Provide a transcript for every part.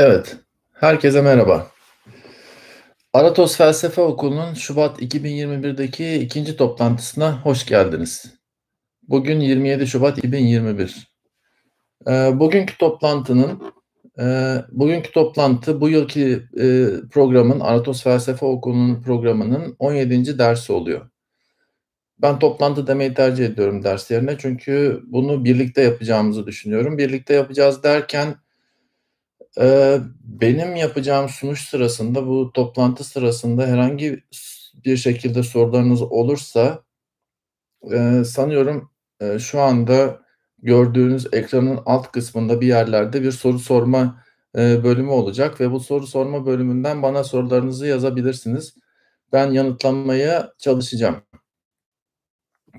Evet, herkese merhaba. Aratos Felsefe Okulu'nun Şubat 2021'deki ikinci toplantısına hoş geldiniz. Bugün 27 Şubat 2021. Ee, bugünkü toplantının, e, bugünkü toplantı bu yılki e, programın, Aratos Felsefe Okulu'nun programının 17. dersi oluyor. Ben toplantı demeyi tercih ediyorum ders yerine çünkü bunu birlikte yapacağımızı düşünüyorum. Birlikte yapacağız derken ee, benim yapacağım sunuş sırasında bu toplantı sırasında herhangi bir şekilde sorularınız olursa e, sanıyorum e, şu anda gördüğünüz ekranın alt kısmında bir yerlerde bir soru sorma e, bölümü olacak ve bu soru sorma bölümünden bana sorularınızı yazabilirsiniz. Ben yanıtlanmaya çalışacağım.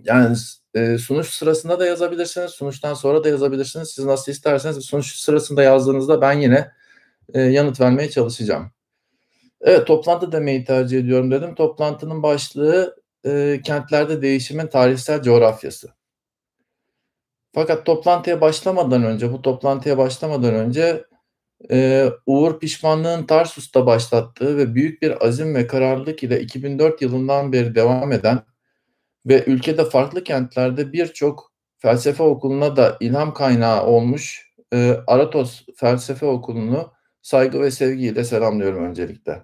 Yani e, sunuş sırasında da yazabilirsiniz, sunuştan sonra da yazabilirsiniz. Siz nasıl isterseniz sunuş sırasında yazdığınızda ben yine e, yanıt vermeye çalışacağım. Evet, toplantı demeyi tercih ediyorum dedim. Toplantının başlığı e, kentlerde değişimin tarihsel coğrafyası. Fakat toplantıya başlamadan önce, bu toplantıya başlamadan önce e, Uğur Pişmanlığın Tarsus'ta başlattığı ve büyük bir azim ve kararlılık ile 2004 yılından beri devam eden ve ülkede farklı kentlerde birçok felsefe okuluna da ilham kaynağı olmuş e, Aratos Felsefe Okulu'nu saygı ve sevgiyle selamlıyorum öncelikle.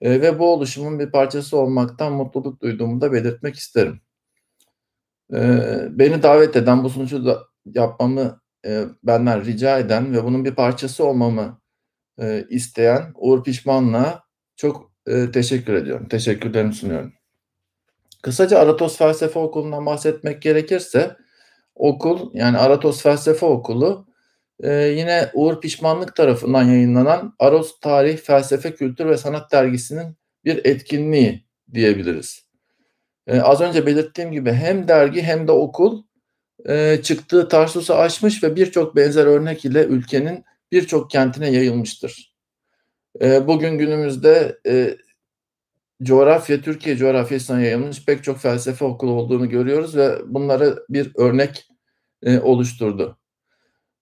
E, ve bu oluşumun bir parçası olmaktan mutluluk duyduğumu da belirtmek isterim. E, beni davet eden, bu sunucu da yapmamı e, benden rica eden ve bunun bir parçası olmamı e, isteyen Uğur Pişman'la çok e, teşekkür ediyorum. Teşekkürlerimi sunuyorum. Kısaca Aratos Felsefe Okulu'ndan bahsetmek gerekirse okul yani Aratos Felsefe Okulu e, yine Uğur Pişmanlık tarafından yayınlanan Aros Tarih, Felsefe, Kültür ve Sanat dergisinin bir etkinliği diyebiliriz. E, az önce belirttiğim gibi hem dergi hem de okul e, çıktığı Tarsus'u aşmış ve birçok benzer örnek ile ülkenin birçok kentine yayılmıştır. E, bugün günümüzde e, coğrafya, Türkiye coğrafyasına yayılmış pek çok felsefe okulu olduğunu görüyoruz ve bunları bir örnek e, oluşturdu.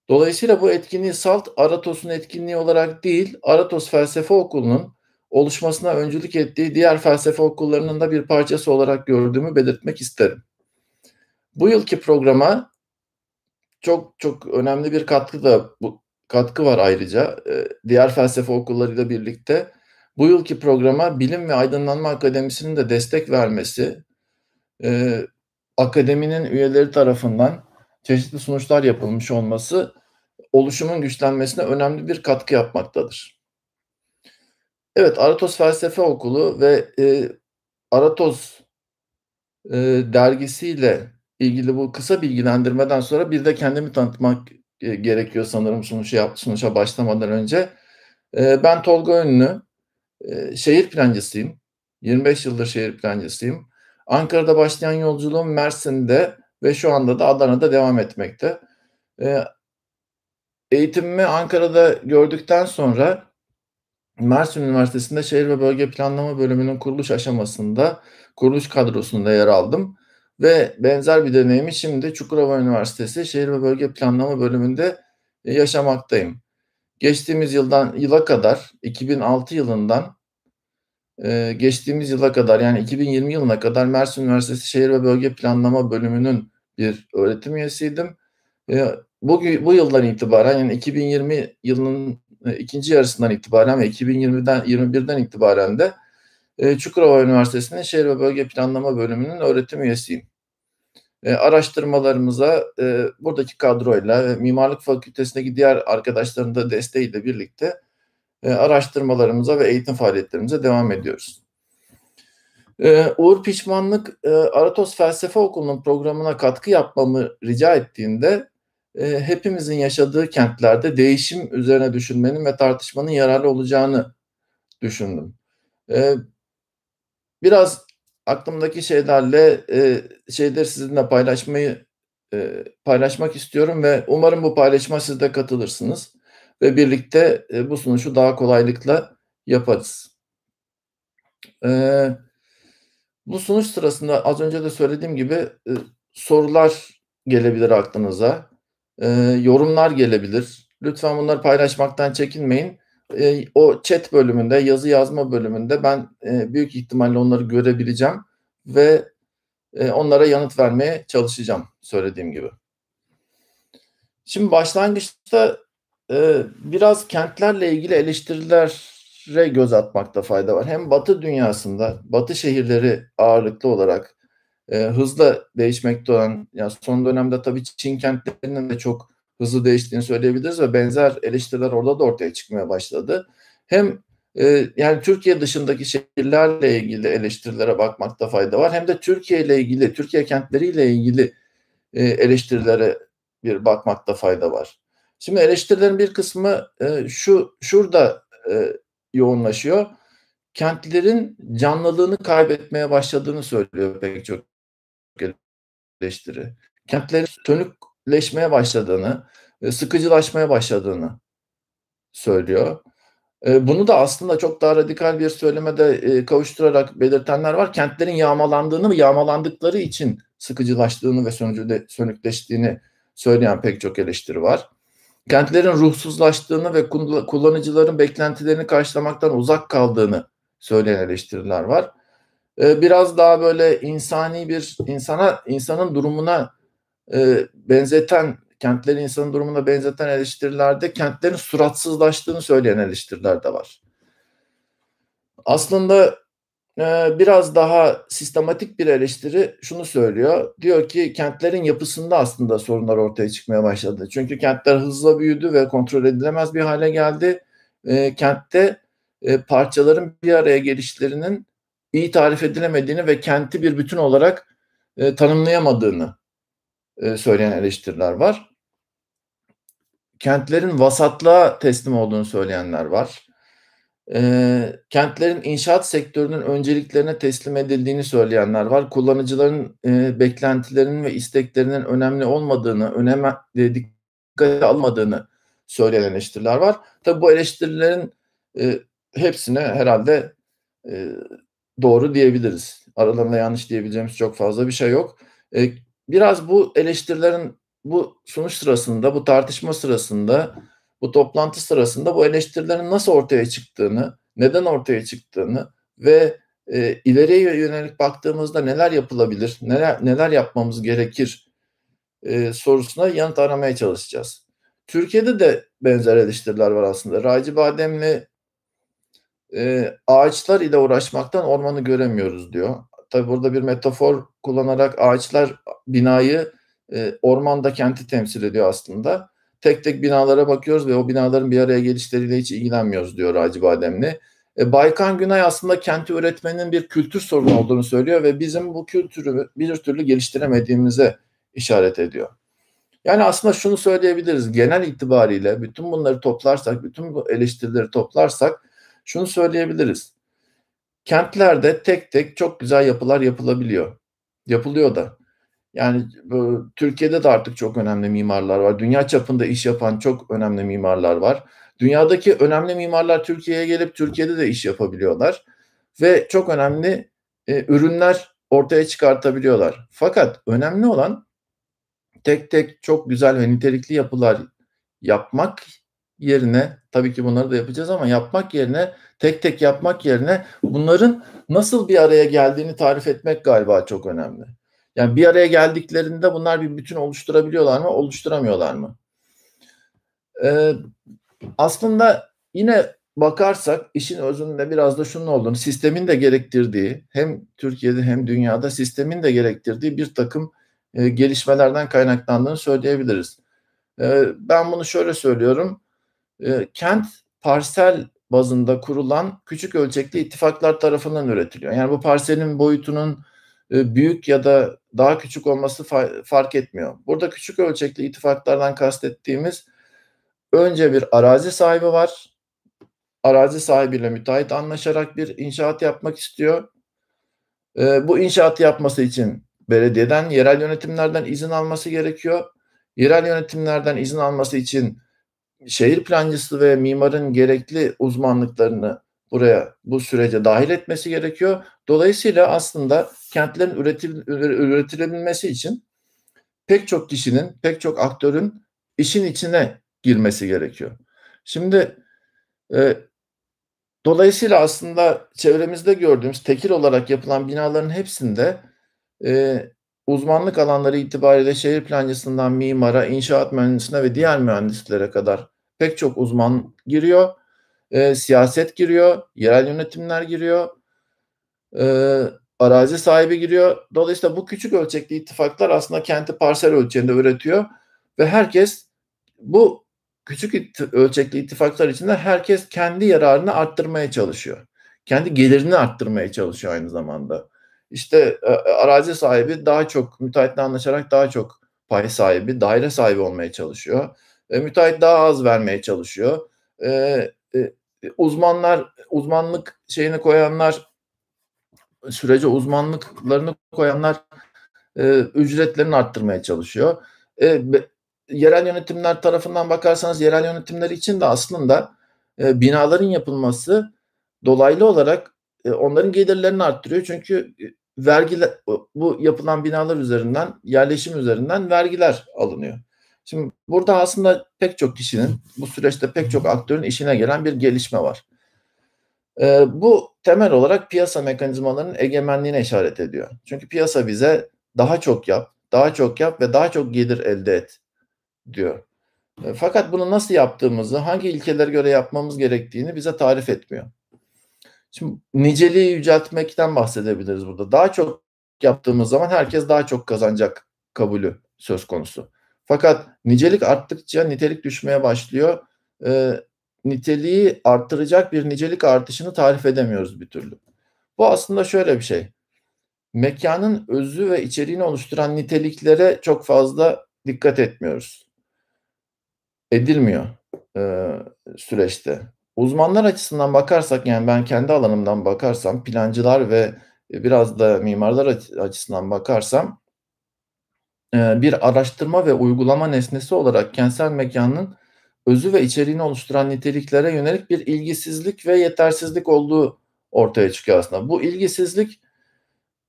Dolayısıyla bu etkinliği salt Aratos'un etkinliği olarak değil, Aratos Felsefe Okulu'nun oluşmasına öncülük ettiği diğer felsefe okullarının da bir parçası olarak gördüğümü belirtmek isterim. Bu yılki programa çok çok önemli bir katkı da bu katkı var ayrıca. E, diğer felsefe okullarıyla birlikte bu yılki programa Bilim ve Aydınlanma Akademisi'nin de destek vermesi, e, akademinin üyeleri tarafından çeşitli sonuçlar yapılmış olması oluşumun güçlenmesine önemli bir katkı yapmaktadır. Evet, Aratos Felsefe Okulu ve e, Aratos e, dergisiyle ilgili bu kısa bilgilendirmeden sonra bir de kendimi tanıtmak e, gerekiyor sanırım sunuşa, sunuşa başlamadan önce. E, ben Tolga Önlü, şehir plancısıyım. 25 yıldır şehir plancısıyım. Ankara'da başlayan yolculuğum Mersin'de ve şu anda da Adana'da devam etmekte. E, eğitimimi Ankara'da gördükten sonra Mersin Üniversitesi'nde Şehir ve Bölge Planlama Bölümünün kuruluş aşamasında kuruluş kadrosunda yer aldım. Ve benzer bir deneyimi şimdi Çukurova Üniversitesi Şehir ve Bölge Planlama Bölümünde yaşamaktayım geçtiğimiz yıldan yıla kadar 2006 yılından e, geçtiğimiz yıla kadar yani 2020 yılına kadar Mersin Üniversitesi Şehir ve Bölge Planlama Bölümünün bir öğretim üyesiydim. E, bugün bu yıldan itibaren yani 2020 yılının e, ikinci yarısından itibaren ve 2020'den 21'den itibaren de e, Çukurova Üniversitesi'nin Şehir ve Bölge Planlama Bölümünün öğretim üyesiyim e, araştırmalarımıza e, buradaki kadroyla ve Mimarlık Fakültesindeki diğer arkadaşların da desteğiyle birlikte e, araştırmalarımıza ve eğitim faaliyetlerimize devam ediyoruz. E, Uğur Pişmanlık e, Aratos Felsefe Okulu'nun programına katkı yapmamı rica ettiğinde e, hepimizin yaşadığı kentlerde değişim üzerine düşünmenin ve tartışmanın yararlı olacağını düşündüm. E, biraz aklımdaki şeylerle e, şeyler sizinle paylaşmayı e, paylaşmak istiyorum ve umarım bu paylaşma siz de katılırsınız ve birlikte e, bu sunuşu daha kolaylıkla yaparız. E, bu sunuş sırasında az önce de söylediğim gibi e, sorular gelebilir aklınıza, e, yorumlar gelebilir. Lütfen bunları paylaşmaktan çekinmeyin e, o chat bölümünde, yazı yazma bölümünde ben e, büyük ihtimalle onları görebileceğim ve e, onlara yanıt vermeye çalışacağım söylediğim gibi. Şimdi başlangıçta e, biraz kentlerle ilgili eleştirilere göz atmakta fayda var. Hem Batı dünyasında, Batı şehirleri ağırlıklı olarak e, hızla değişmekte olan, yani son dönemde tabii Çin kentlerinin de çok hızlı değiştiğini söyleyebiliriz ve benzer eleştiriler orada da ortaya çıkmaya başladı. Hem e, yani Türkiye dışındaki şehirlerle ilgili eleştirilere bakmakta fayda var. Hem de Türkiye ile ilgili, Türkiye kentleriyle ilgili e, eleştirilere bir bakmakta fayda var. Şimdi eleştirilerin bir kısmı e, şu şurada e, yoğunlaşıyor. Kentlerin canlılığını kaybetmeye başladığını söylüyor pek çok eleştiri. Kentlerin sönük leşmeye başladığını, e, sıkıcılaşmaya başladığını söylüyor. E, bunu da aslında çok daha radikal bir söyleme de e, kavuşturarak belirtenler var. Kentlerin yağmalandığını, yağmalandıkları için sıkıcılaştığını ve sonucu sönükleştiğini söyleyen pek çok eleştiri var. Kentlerin ruhsuzlaştığını ve kullanıcıların beklentilerini karşılamaktan uzak kaldığını söyleyen eleştiriler var. Biraz daha böyle insani bir insana, insanın durumuna e, benzeten kentleri insanın durumuna benzeten eleştirilerde kentlerin suratsızlaştığını söyleyen eleştiriler de var. Aslında e, biraz daha sistematik bir eleştiri şunu söylüyor. Diyor ki kentlerin yapısında aslında sorunlar ortaya çıkmaya başladı. Çünkü kentler hızla büyüdü ve kontrol edilemez bir hale geldi. E, kentte e, parçaların bir araya gelişlerinin iyi tarif edilemediğini ve kenti bir bütün olarak e, tanımlayamadığını e, söyleyen eleştiriler var. Kentlerin vasatlığa teslim olduğunu söyleyenler var. E, kentlerin inşaat sektörünün önceliklerine teslim edildiğini söyleyenler var. Kullanıcıların e, beklentilerinin ve isteklerinin önemli olmadığını, önemli e, dikkate almadığını söyleyen eleştiriler var. Tabi bu eleştirilerin e, hepsine herhalde e, doğru diyebiliriz. Aralarında yanlış diyebileceğimiz çok fazla bir şey yok. E, biraz bu eleştirilerin bu sunuş sırasında, bu tartışma sırasında, bu toplantı sırasında bu eleştirilerin nasıl ortaya çıktığını, neden ortaya çıktığını ve e, ileriye yönelik baktığımızda neler yapılabilir, neler, neler yapmamız gerekir e, sorusuna yanıt aramaya çalışacağız. Türkiye'de de benzer eleştiriler var aslında. Raci Bademli e, ağaçlar ile uğraşmaktan ormanı göremiyoruz diyor tabi burada bir metafor kullanarak ağaçlar binayı e, ormanda kenti temsil ediyor aslında. Tek tek binalara bakıyoruz ve o binaların bir araya gelişleriyle hiç ilgilenmiyoruz diyor Hacı Bademli. E, Baykan Günay aslında kenti üretmenin bir kültür sorunu olduğunu söylüyor ve bizim bu kültürü bir türlü geliştiremediğimize işaret ediyor. Yani aslında şunu söyleyebiliriz. Genel itibariyle bütün bunları toplarsak, bütün bu eleştirileri toplarsak şunu söyleyebiliriz. Kentlerde tek tek çok güzel yapılar yapılabiliyor. Yapılıyor da. Yani Türkiye'de de artık çok önemli mimarlar var. Dünya çapında iş yapan çok önemli mimarlar var. Dünyadaki önemli mimarlar Türkiye'ye gelip Türkiye'de de iş yapabiliyorlar ve çok önemli e, ürünler ortaya çıkartabiliyorlar. Fakat önemli olan tek tek çok güzel ve nitelikli yapılar yapmak yerine tabii ki bunları da yapacağız ama yapmak yerine tek tek yapmak yerine bunların nasıl bir araya geldiğini tarif etmek galiba çok önemli. Yani bir araya geldiklerinde bunlar bir bütün oluşturabiliyorlar mı, oluşturamıyorlar mı? Ee, aslında yine bakarsak işin özünde biraz da şunun olduğunu, sistemin de gerektirdiği, hem Türkiye'de hem dünyada sistemin de gerektirdiği bir takım e, gelişmelerden kaynaklandığını söyleyebiliriz. E, ben bunu şöyle söylüyorum, e, kent parsel bazında kurulan küçük ölçekli ittifaklar tarafından üretiliyor. Yani bu parselin boyutunun e, büyük ya da daha küçük olması fa- fark etmiyor. Burada küçük ölçekli ittifaklardan kastettiğimiz önce bir arazi sahibi var. Arazi sahibiyle müteahhit anlaşarak bir inşaat yapmak istiyor. E, bu inşaatı yapması için belediyeden, yerel yönetimlerden izin alması gerekiyor. Yerel yönetimlerden izin alması için şehir plancısı ve mimarın gerekli uzmanlıklarını buraya bu sürece dahil etmesi gerekiyor. Dolayısıyla aslında kentlerin üretim, üretilebilmesi için pek çok kişinin, pek çok aktörün işin içine girmesi gerekiyor. Şimdi e, dolayısıyla aslında çevremizde gördüğümüz tekil olarak yapılan binaların hepsinde e, Uzmanlık alanları itibariyle şehir plancısından mimara, inşaat mühendisine ve diğer mühendislere kadar pek çok uzman giriyor. E, siyaset giriyor, yerel yönetimler giriyor, e, arazi sahibi giriyor. Dolayısıyla bu küçük ölçekli ittifaklar aslında kenti parsel ölçeğinde üretiyor ve herkes bu küçük it- ölçekli ittifaklar içinde herkes kendi yararını arttırmaya çalışıyor. Kendi gelirini arttırmaya çalışıyor aynı zamanda işte e, e, arazi sahibi daha çok müteahhitle anlaşarak daha çok pay sahibi, daire sahibi olmaya çalışıyor. E, müteahhit daha az vermeye çalışıyor. E, e, e, uzmanlar, uzmanlık şeyini koyanlar, sürece uzmanlıklarını koyanlar e, ücretlerini arttırmaya çalışıyor. E, be, yerel yönetimler tarafından bakarsanız yerel yönetimler için de aslında e, binaların yapılması dolaylı olarak e, onların gelirlerini arttırıyor. Çünkü vergiler bu yapılan binalar üzerinden yerleşim üzerinden vergiler alınıyor. Şimdi burada aslında pek çok kişinin bu süreçte pek çok aktörün işine gelen bir gelişme var. Ee, bu temel olarak piyasa mekanizmalarının egemenliğine işaret ediyor. Çünkü piyasa bize daha çok yap, daha çok yap ve daha çok gelir elde et diyor. Ee, fakat bunu nasıl yaptığımızı, hangi ilkeler göre yapmamız gerektiğini bize tarif etmiyor. Şimdi niceliği yüceltmekten bahsedebiliriz burada. Daha çok yaptığımız zaman herkes daha çok kazanacak kabulü söz konusu. Fakat nicelik arttıkça nitelik düşmeye başlıyor. E, niteliği arttıracak bir nicelik artışını tarif edemiyoruz bir türlü. Bu aslında şöyle bir şey. Mekanın özü ve içeriğini oluşturan niteliklere çok fazla dikkat etmiyoruz. Edilmiyor e, süreçte. Uzmanlar açısından bakarsak yani ben kendi alanımdan bakarsam plancılar ve e, biraz da mimarlar açısından bakarsam e, bir araştırma ve uygulama nesnesi olarak kentsel mekanın özü ve içeriğini oluşturan niteliklere yönelik bir ilgisizlik ve yetersizlik olduğu ortaya çıkıyor aslında. Bu ilgisizlik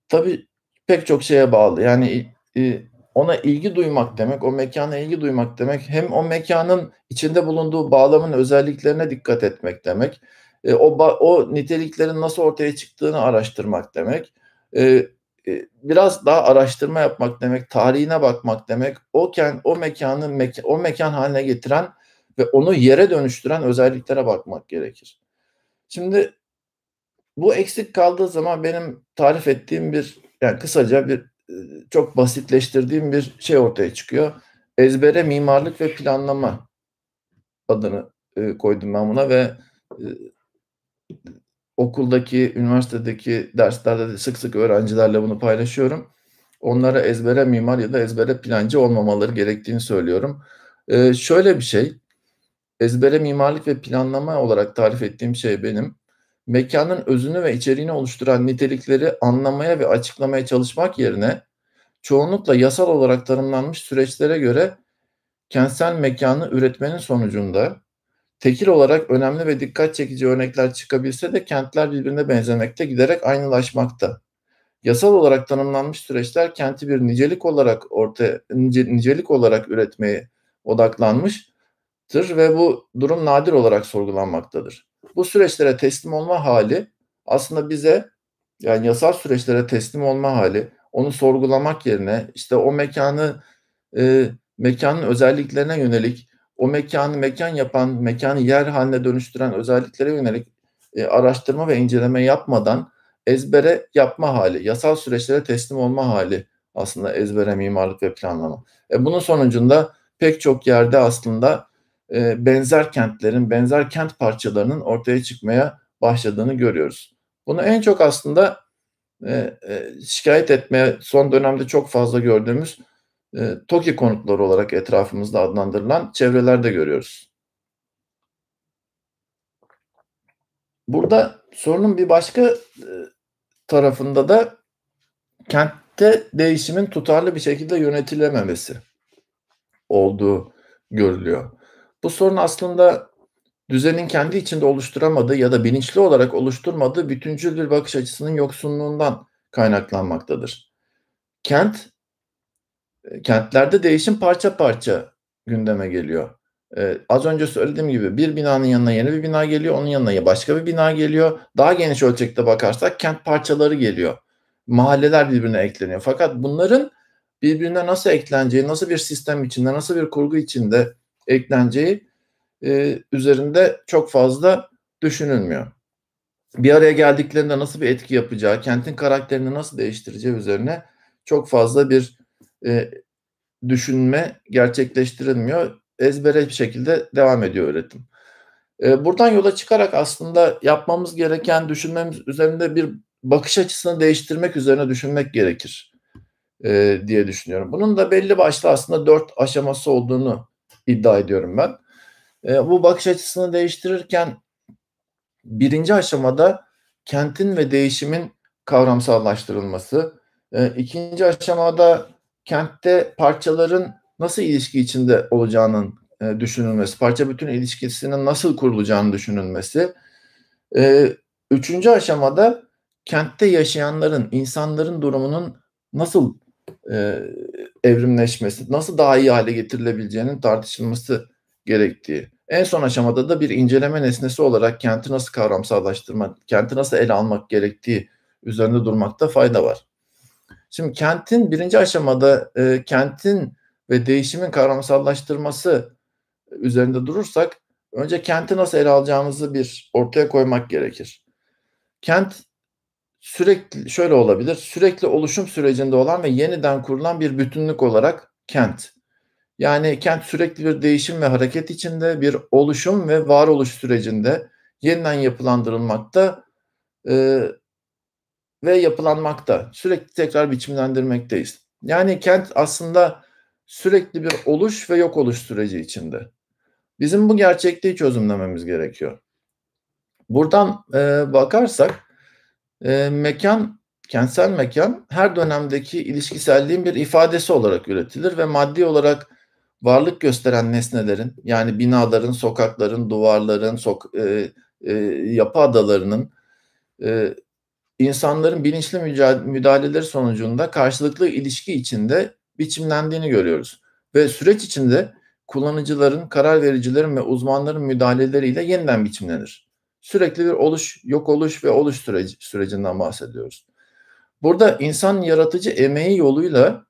tabii pek çok şeye bağlı. Yani ona ilgi duymak demek, o mekana ilgi duymak demek hem o mekanın içinde bulunduğu bağlamın özelliklerine dikkat etmek demek. E, o o niteliklerin nasıl ortaya çıktığını araştırmak demek. E, e, biraz daha araştırma yapmak demek, tarihine bakmak demek. O ken, o mekanı meka, o mekan haline getiren ve onu yere dönüştüren özelliklere bakmak gerekir. Şimdi bu eksik kaldığı zaman benim tarif ettiğim bir yani kısaca bir çok basitleştirdiğim bir şey ortaya çıkıyor. Ezbere mimarlık ve planlama adını e, koydum ben buna ve e, okuldaki, üniversitedeki derslerde de sık sık öğrencilerle bunu paylaşıyorum. Onlara ezbere mimar ya da ezbere plancı olmamaları gerektiğini söylüyorum. E, şöyle bir şey, ezbere mimarlık ve planlama olarak tarif ettiğim şey benim mekanın özünü ve içeriğini oluşturan nitelikleri anlamaya ve açıklamaya çalışmak yerine çoğunlukla yasal olarak tanımlanmış süreçlere göre kentsel mekanı üretmenin sonucunda tekil olarak önemli ve dikkat çekici örnekler çıkabilse de kentler birbirine benzemekte giderek aynılaşmakta. Yasal olarak tanımlanmış süreçler kenti bir nicelik olarak ortaya nicelik olarak üretmeye odaklanmış tır ve bu durum nadir olarak sorgulanmaktadır. Bu süreçlere teslim olma hali aslında bize yani yasal süreçlere teslim olma hali onu sorgulamak yerine işte o mekanı e, mekanın özelliklerine yönelik o mekanı mekan yapan mekanı yer haline dönüştüren özelliklere yönelik e, araştırma ve inceleme yapmadan ezbere yapma hali, yasal süreçlere teslim olma hali aslında ezbere mimarlık ve planlama. E, bunun sonucunda pek çok yerde aslında e, benzer kentlerin, benzer kent parçalarının ortaya çıkmaya başladığını görüyoruz. Bunu en çok aslında e, e, şikayet etmeye son dönemde çok fazla gördüğümüz e, TOKİ konutları olarak etrafımızda adlandırılan çevrelerde görüyoruz. Burada sorunun bir başka e, tarafında da kentte değişimin tutarlı bir şekilde yönetilememesi olduğu görülüyor. Bu sorun aslında düzenin kendi içinde oluşturamadığı ya da bilinçli olarak oluşturmadığı bütüncül bir bakış açısının yoksunluğundan kaynaklanmaktadır. Kent, e, kentlerde değişim parça parça gündeme geliyor. Ee, az önce söylediğim gibi bir binanın yanına yeni bir bina geliyor, onun yanına başka bir bina geliyor. Daha geniş ölçekte bakarsak kent parçaları geliyor. Mahalleler birbirine ekleniyor. Fakat bunların birbirine nasıl ekleneceği, nasıl bir sistem içinde, nasıl bir kurgu içinde ekleneceği e, üzerinde çok fazla düşünülmüyor. Bir araya geldiklerinde nasıl bir etki yapacağı, kentin karakterini nasıl değiştireceği üzerine çok fazla bir e, düşünme gerçekleştirilmiyor. Ezbere bir şekilde devam ediyor öğretim. E, buradan yola çıkarak aslında yapmamız gereken düşünmemiz üzerinde bir bakış açısını değiştirmek üzerine düşünmek gerekir e, diye düşünüyorum. Bunun da belli başlı aslında dört aşaması olduğunu iddia ediyorum ben. E, bu bakış açısını değiştirirken birinci aşamada kentin ve değişimin kavramsallaştırılması, e, ikinci aşamada kentte parçaların nasıl ilişki içinde olacağının e, düşünülmesi, parça bütün ilişkisinin nasıl kurulacağını düşünülmesi, e, üçüncü aşamada kentte yaşayanların, insanların durumunun nasıl e, evrimleşmesi, nasıl daha iyi hale getirilebileceğinin tartışılması gerektiği. En son aşamada da bir inceleme nesnesi olarak kenti nasıl kavramsallaştırmak, kenti nasıl ele almak gerektiği üzerinde durmakta fayda var. Şimdi kentin birinci aşamada e, kentin ve değişimin kavramsallaştırması üzerinde durursak önce kenti nasıl ele alacağımızı bir ortaya koymak gerekir. Kent sürekli şöyle olabilir. Sürekli oluşum sürecinde olan ve yeniden kurulan bir bütünlük olarak kent. Yani kent sürekli bir değişim ve hareket içinde, bir oluşum ve varoluş sürecinde yeniden yapılandırılmakta e, ve yapılanmakta. Sürekli tekrar biçimlendirmekteyiz. Yani kent aslında sürekli bir oluş ve yok oluş süreci içinde. Bizim bu gerçekliği çözümlememiz gerekiyor. Buradan e, bakarsak e, mekan, kentsel mekan her dönemdeki ilişkiselliğin bir ifadesi olarak üretilir ve maddi olarak varlık gösteren nesnelerin yani binaların, sokakların, duvarların, sok e, e, yapı adalarının e, insanların bilinçli müdahaleleri sonucunda karşılıklı ilişki içinde biçimlendiğini görüyoruz. Ve süreç içinde kullanıcıların, karar vericilerin ve uzmanların müdahaleleriyle yeniden biçimlenir sürekli bir oluş, yok oluş ve oluş süreci, sürecinden bahsediyoruz. Burada insan yaratıcı emeği yoluyla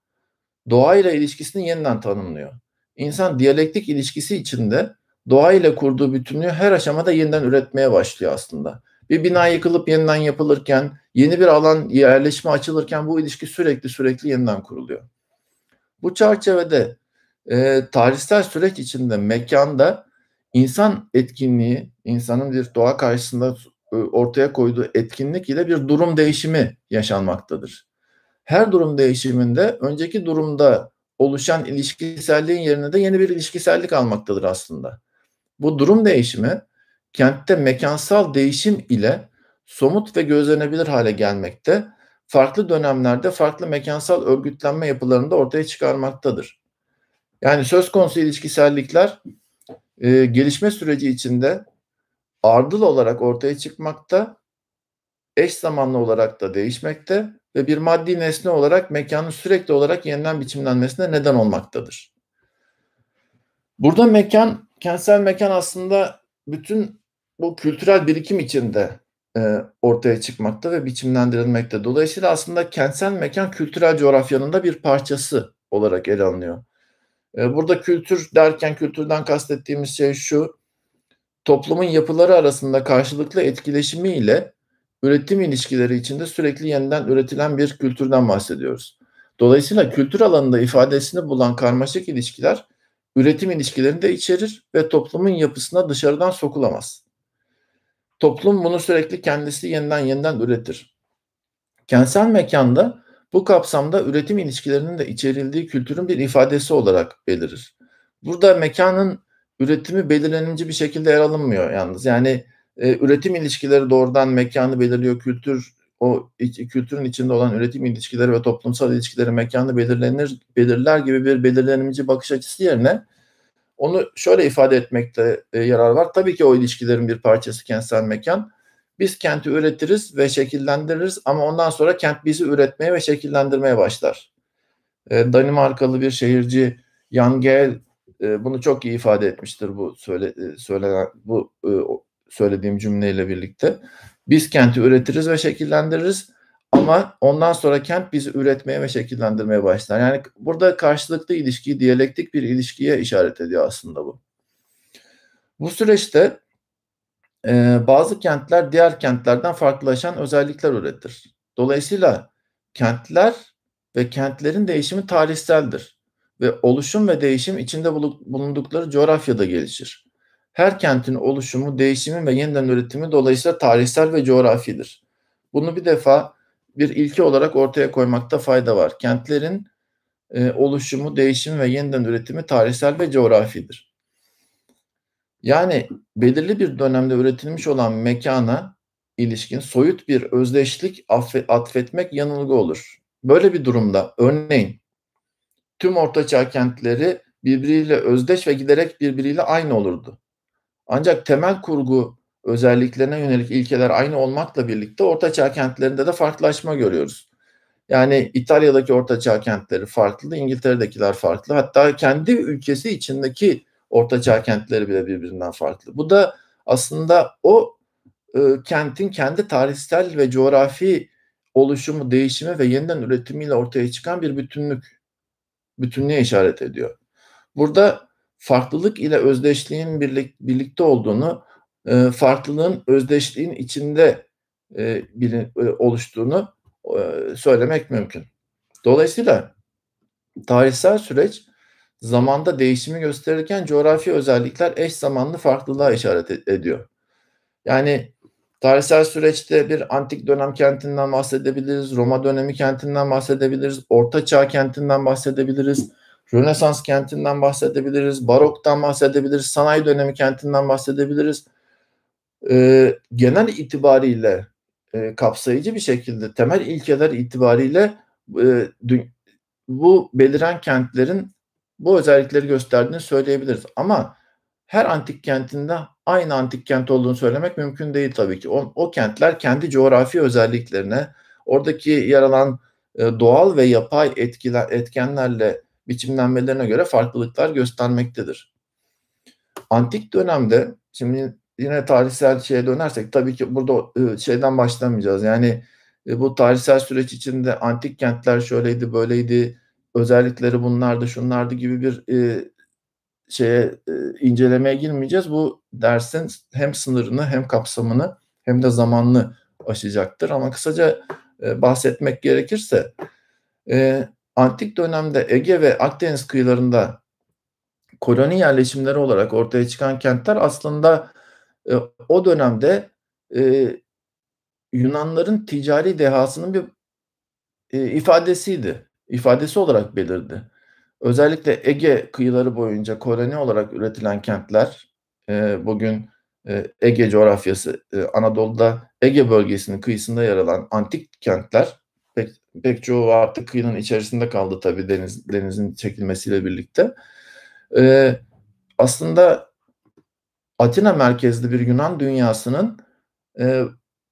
doğayla ilişkisini yeniden tanımlıyor. İnsan diyalektik ilişkisi içinde doğayla kurduğu bütünlüğü her aşamada yeniden üretmeye başlıyor aslında. Bir bina yıkılıp yeniden yapılırken, yeni bir alan yerleşme açılırken bu ilişki sürekli sürekli yeniden kuruluyor. Bu çerçevede e, tarihsel süreç içinde mekanda insan etkinliği, insanın bir doğa karşısında e, ortaya koyduğu etkinlik ile bir durum değişimi yaşanmaktadır. Her durum değişiminde önceki durumda oluşan ilişkiselliğin yerine de yeni bir ilişkisellik almaktadır aslında. Bu durum değişimi kentte mekansal değişim ile somut ve gözlenebilir hale gelmekte, farklı dönemlerde farklı mekansal örgütlenme yapılarında ortaya çıkarmaktadır. Yani söz konusu ilişkisellikler e, gelişme süreci içinde ardıl olarak ortaya çıkmakta, eş zamanlı olarak da değişmekte ve bir maddi nesne olarak mekanın sürekli olarak yeniden biçimlenmesine neden olmaktadır. Burada mekan, kentsel mekan aslında bütün bu kültürel birikim içinde e, ortaya çıkmakta ve biçimlendirilmekte. Dolayısıyla aslında kentsel mekan kültürel coğrafyanın da bir parçası olarak ele alınıyor. E, burada kültür derken kültürden kastettiğimiz şey şu. Toplumun yapıları arasında karşılıklı etkileşimi ile üretim ilişkileri içinde sürekli yeniden üretilen bir kültürden bahsediyoruz. Dolayısıyla kültür alanında ifadesini bulan karmaşık ilişkiler üretim ilişkilerini de içerir ve toplumun yapısına dışarıdan sokulamaz. Toplum bunu sürekli kendisi yeniden yeniden üretir. Kentsel mekanda bu kapsamda üretim ilişkilerinin de içerildiği kültürün bir ifadesi olarak belirir. Burada mekanın üretimi belirlenici bir şekilde yer alınmıyor yalnız. Yani e, üretim ilişkileri doğrudan mekanı belirliyor. Kültür o kültürün içinde olan üretim ilişkileri ve toplumsal ilişkileri mekanı belirlenir belirler gibi bir belirlenici bakış açısı yerine onu şöyle ifade etmekte e, yarar var. Tabii ki o ilişkilerin bir parçası kentsel mekan biz kenti üretiriz ve şekillendiririz ama ondan sonra kent bizi üretmeye ve şekillendirmeye başlar. E, Danimarkalı bir şehirci Jan Gehl e, bunu çok iyi ifade etmiştir bu söyle, e, söylenen bu e, söylediğim cümleyle birlikte. Biz kenti üretiriz ve şekillendiririz ama ondan sonra kent bizi üretmeye ve şekillendirmeye başlar. Yani burada karşılıklı ilişki, diyalektik bir ilişkiye işaret ediyor aslında bu. Bu süreçte e, bazı kentler diğer kentlerden farklılaşan özellikler üretir. Dolayısıyla kentler ve kentlerin değişimi tarihseldir ve oluşum ve değişim içinde bulundukları coğrafyada gelişir. Her kentin oluşumu, değişimi ve yeniden üretimi dolayısıyla tarihsel ve coğrafidir. Bunu bir defa bir ilke olarak ortaya koymakta fayda var. Kentlerin e, oluşumu, değişimi ve yeniden üretimi tarihsel ve coğrafidir. Yani belirli bir dönemde üretilmiş olan mekana ilişkin soyut bir özdeşlik atfetmek yanılgı olur. Böyle bir durumda örneğin tüm ortaçağ kentleri birbiriyle özdeş ve giderek birbiriyle aynı olurdu. Ancak temel kurgu özelliklerine yönelik ilkeler aynı olmakla birlikte ortaçağ kentlerinde de farklılaşma görüyoruz. Yani İtalya'daki ortaçağ kentleri farklı, İngiltere'dekiler farklı. Hatta kendi ülkesi içindeki Ortaçağ kentleri bile birbirinden farklı. Bu da aslında o e, kentin kendi tarihsel ve coğrafi oluşumu, değişimi ve yeniden üretimiyle ortaya çıkan bir bütünlük, bütünlüğe işaret ediyor. Burada farklılık ile özdeşliğin birlik, birlikte olduğunu, e, farklılığın özdeşliğin içinde e, bilin, e, oluştuğunu e, söylemek mümkün. Dolayısıyla tarihsel süreç zamanda değişimi gösterirken coğrafi özellikler eş zamanlı farklılığa işaret e, ediyor. Yani tarihsel süreçte bir antik dönem kentinden bahsedebiliriz, Roma dönemi kentinden bahsedebiliriz, Orta Çağ kentinden bahsedebiliriz, Rönesans kentinden bahsedebiliriz, Barok'tan bahsedebiliriz, Sanayi dönemi kentinden bahsedebiliriz. Ee, genel itibariyle e, kapsayıcı bir şekilde temel ilkeler itibariyle e, bu beliren kentlerin bu özellikleri gösterdiğini söyleyebiliriz. Ama her antik kentinde aynı antik kent olduğunu söylemek mümkün değil tabii ki. O, o kentler kendi coğrafi özelliklerine, oradaki yer alan e, doğal ve yapay etkiler, etkenlerle biçimlenmelerine göre farklılıklar göstermektedir. Antik dönemde, şimdi yine tarihsel şeye dönersek tabii ki burada e, şeyden başlamayacağız. Yani e, bu tarihsel süreç içinde antik kentler şöyleydi, böyleydi, özellikleri bunlardı şunlardı gibi bir e, şeye e, incelemeye girmeyeceğiz. Bu dersin hem sınırını hem kapsamını hem de zamanını aşacaktır. Ama kısaca e, bahsetmek gerekirse e, antik dönemde Ege ve Akdeniz kıyılarında koloni yerleşimleri olarak ortaya çıkan kentler aslında e, o dönemde e, Yunanların ticari dehasının bir e, ifadesiydi ifadesi olarak belirdi. Özellikle Ege kıyıları boyunca koloni olarak üretilen kentler e, bugün e, Ege coğrafyası, e, Anadolu'da Ege bölgesinin kıyısında yer alan antik kentler pek, pek çoğu artık kıyının içerisinde kaldı tabii deniz, denizin çekilmesiyle birlikte. E, aslında Atina merkezli bir Yunan dünyasının e,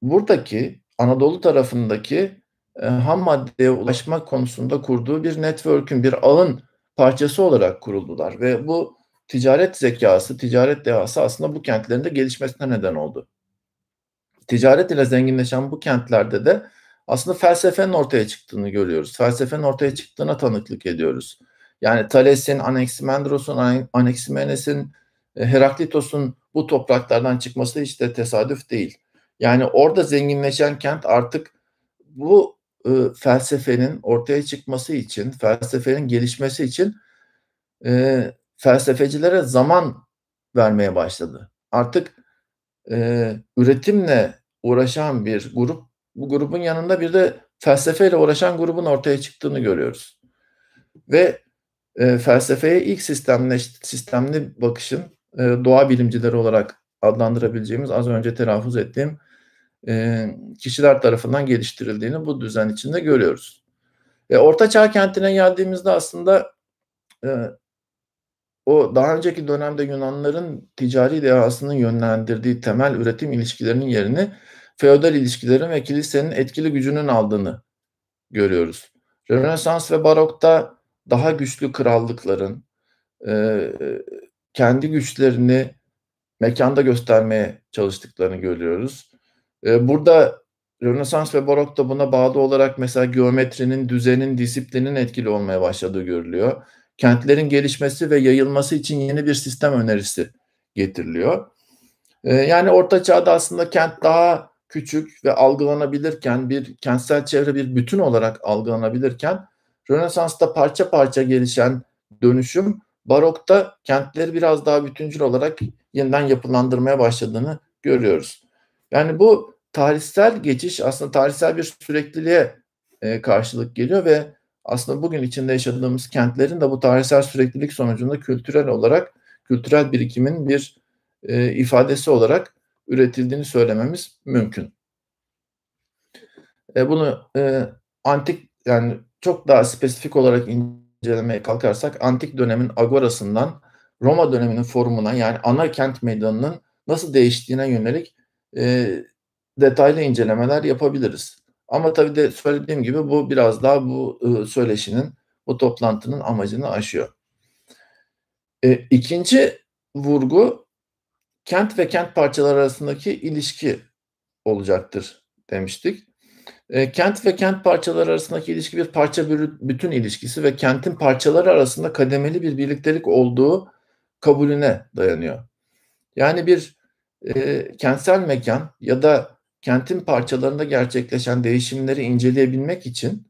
buradaki Anadolu tarafındaki e, ham maddeye ulaşmak konusunda kurduğu bir network'ün, bir ağın parçası olarak kuruldular ve bu ticaret zekası, ticaret dehası aslında bu kentlerin de gelişmesine neden oldu. Ticaret ile zenginleşen bu kentlerde de aslında felsefenin ortaya çıktığını görüyoruz. Felsefenin ortaya çıktığına tanıklık ediyoruz. Yani Thales'in, Anaximandros'un, Anaximenes'in, e, Heraklitos'un bu topraklardan çıkması hiç de tesadüf değil. Yani orada zenginleşen kent artık bu e, felsefenin ortaya çıkması için, felsefenin gelişmesi için e, felsefecilere zaman vermeye başladı. Artık e, üretimle uğraşan bir grup, bu grubun yanında bir de felsefeyle uğraşan grubun ortaya çıktığını görüyoruz. Ve e, felsefeye ilk sistemle, sistemli bakışın e, doğa bilimcileri olarak adlandırabileceğimiz az önce telaffuz ettiğim e, kişiler tarafından geliştirildiğini bu düzen içinde görüyoruz. E, Orta Çağ kentine geldiğimizde aslında e, o daha önceki dönemde Yunanların ticari dehasının yönlendirdiği temel üretim ilişkilerinin yerini feodal ilişkilerin ve kilisenin etkili gücünün aldığını görüyoruz. Rönesans ve barokta daha güçlü krallıkların e, kendi güçlerini mekanda göstermeye çalıştıklarını görüyoruz. Ee, burada Rönesans ve Barok da buna bağlı olarak mesela geometrinin, düzenin, disiplinin etkili olmaya başladığı görülüyor. Kentlerin gelişmesi ve yayılması için yeni bir sistem önerisi getiriliyor. Ee, yani Orta Çağ'da aslında kent daha küçük ve algılanabilirken bir kentsel çevre bir bütün olarak algılanabilirken Rönesans'ta parça parça gelişen dönüşüm barokta kentleri biraz daha bütüncül olarak yeniden yapılandırmaya başladığını görüyoruz. Yani bu tarihsel geçiş aslında tarihsel bir sürekliliğe e, karşılık geliyor ve aslında bugün içinde yaşadığımız kentlerin de bu tarihsel süreklilik sonucunda kültürel olarak kültürel birikimin bir e, ifadesi olarak üretildiğini söylememiz mümkün. E, bunu e, antik yani çok daha spesifik olarak incelemeye kalkarsak antik dönemin agorasından Roma döneminin forumuna yani ana kent meydanının nasıl değiştiğine yönelik e, detaylı incelemeler yapabiliriz. Ama tabii de söylediğim gibi bu biraz daha bu e, söyleşinin, bu toplantının amacını aşıyor. E, ikinci vurgu kent ve kent parçaları arasındaki ilişki olacaktır demiştik. E, kent ve kent parçaları arasındaki ilişki bir parça bütün ilişkisi ve kentin parçaları arasında kademeli bir birliktelik olduğu kabulüne dayanıyor. Yani bir e, kentsel mekan ya da kentin parçalarında gerçekleşen değişimleri inceleyebilmek için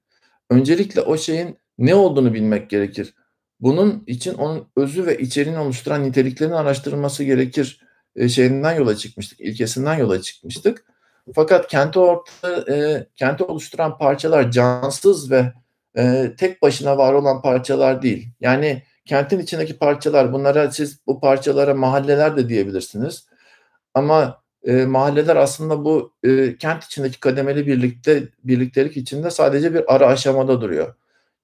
öncelikle o şeyin ne olduğunu bilmek gerekir. Bunun için onun özü ve içeriğini oluşturan niteliklerin araştırılması gerekir e, şeyinden yola çıkmıştık, ilkesinden yola çıkmıştık. Fakat kenti orta, e, kenti oluşturan parçalar cansız ve e, tek başına var olan parçalar değil. Yani kentin içindeki parçalar, bunlara siz bu parçalara mahalleler de diyebilirsiniz. Ama e, mahalleler aslında bu e, kent içindeki kademeli birlikte birliktelik içinde sadece bir ara aşamada duruyor.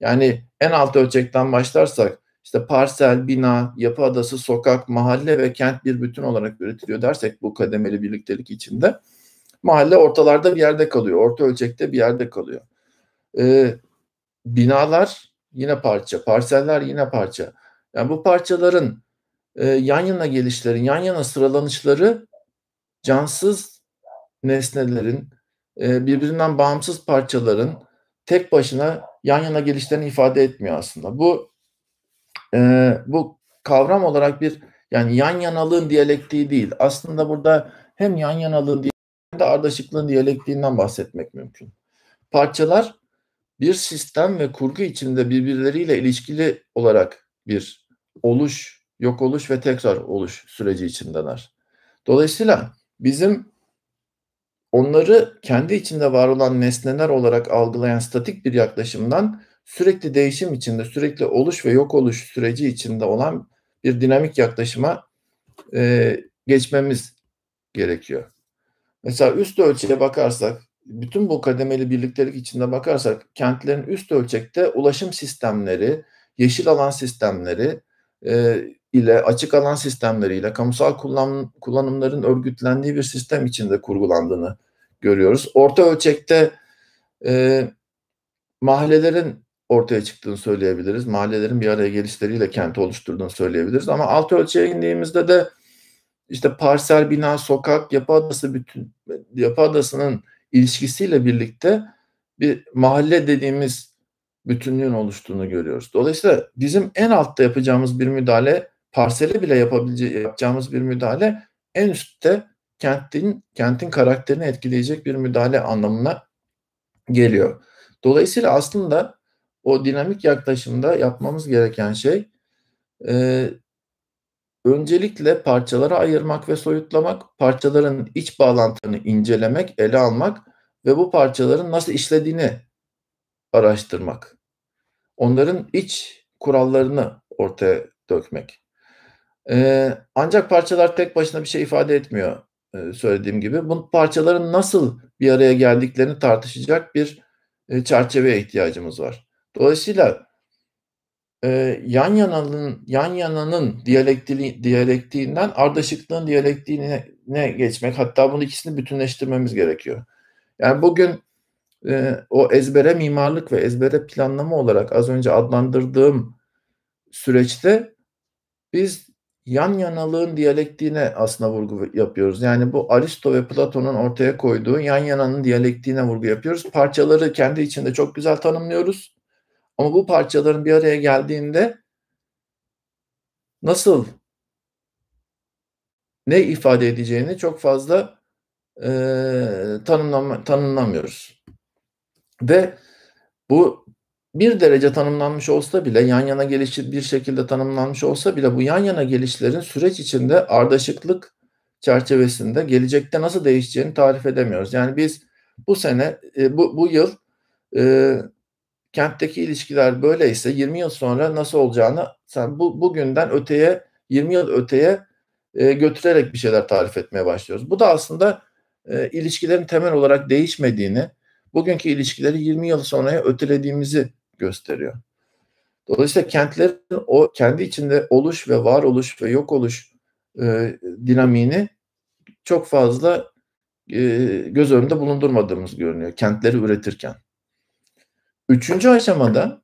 Yani en alt ölçekten başlarsak işte parsel, bina, yapı adası, sokak, mahalle ve kent bir bütün olarak üretiliyor dersek bu kademeli birliktelik içinde mahalle ortalarda bir yerde kalıyor. Orta ölçekte bir yerde kalıyor. Ee, binalar yine parça, parseller yine parça. Yani bu parçaların e, yan yana gelişleri, yan yana sıralanışları cansız nesnelerin, e, birbirinden bağımsız parçaların tek başına yan yana gelişlerini ifade etmiyor aslında. Bu e, bu kavram olarak bir yani yan yanalığın diyalektiği değil. Aslında burada hem yan yanalığın hem de ardışıklığın diyalektiğinden bahsetmek mümkün. Parçalar bir sistem ve kurgu içinde birbirleriyle ilişkili olarak bir oluş, yok oluş ve tekrar oluş süreci içindeler. Dolayısıyla bizim onları kendi içinde var olan nesneler olarak algılayan statik bir yaklaşımdan sürekli değişim içinde, sürekli oluş ve yok oluş süreci içinde olan bir dinamik yaklaşıma e, geçmemiz gerekiyor. Mesela üst ölçüye bakarsak, bütün bu kademeli birliktelik içinde bakarsak kentlerin üst ölçekte ulaşım sistemleri, yeşil alan sistemleri, e, ile açık alan sistemleriyle kamusal kullan, kullanımların örgütlendiği bir sistem içinde kurgulandığını görüyoruz. Orta ölçekte e, mahallelerin ortaya çıktığını söyleyebiliriz. Mahallelerin bir araya gelişleriyle kenti oluşturduğunu söyleyebiliriz. Ama alt ölçeğe indiğimizde de işte parsel, bina, sokak, yapı adası bütün yapı adasının ilişkisiyle birlikte bir mahalle dediğimiz bütünlüğün oluştuğunu görüyoruz. Dolayısıyla bizim en altta yapacağımız bir müdahale, parseli bile yapabileceğimiz yapacağımız bir müdahale en üstte kentin kentin karakterini etkileyecek bir müdahale anlamına geliyor. Dolayısıyla aslında o dinamik yaklaşımda yapmamız gereken şey e, öncelikle parçalara ayırmak ve soyutlamak, parçaların iç bağlantını incelemek, ele almak ve bu parçaların nasıl işlediğini araştırmak onların iç kurallarını ortaya dökmek. Ee, ancak parçalar tek başına bir şey ifade etmiyor ee, söylediğim gibi. Bu parçaların nasıl bir araya geldiklerini tartışacak bir e, çerçeveye ihtiyacımız var. Dolayısıyla e, yan yananın yan yananın diyalektili, diyalektiğinden ardışıklığın diyalektiğine geçmek hatta bunu ikisini bütünleştirmemiz gerekiyor. Yani bugün e, o ezbere mimarlık ve ezbere planlama olarak az önce adlandırdığım süreçte biz yan yanalığın diyalektiğine aslında vurgu yapıyoruz. Yani bu Aristo ve Platon'un ortaya koyduğu yan yananın diyalektiğine vurgu yapıyoruz. Parçaları kendi içinde çok güzel tanımlıyoruz. Ama bu parçaların bir araya geldiğinde nasıl ne ifade edeceğini çok fazla e, tanımlama, tanımlamıyoruz. Ve bu bir derece tanımlanmış olsa bile yan yana gelişi bir şekilde tanımlanmış olsa bile bu yan yana gelişlerin süreç içinde ardışıklık çerçevesinde gelecekte nasıl değişeceğini tarif edemiyoruz. Yani biz bu sene e, bu, bu yıl e, kentteki ilişkiler böyleyse 20 yıl sonra nasıl olacağını sen bu, bugünden öteye 20 yıl öteye e, götürerek bir şeyler tarif etmeye başlıyoruz. Bu da aslında e, ilişkilerin temel olarak değişmediğini bugünkü ilişkileri 20 yıl sonraya ötelediğimizi gösteriyor. Dolayısıyla kentlerin o kendi içinde oluş ve var oluş ve yok oluş e, dinamiğini çok fazla e, göz önünde bulundurmadığımız görünüyor kentleri üretirken. Üçüncü aşamada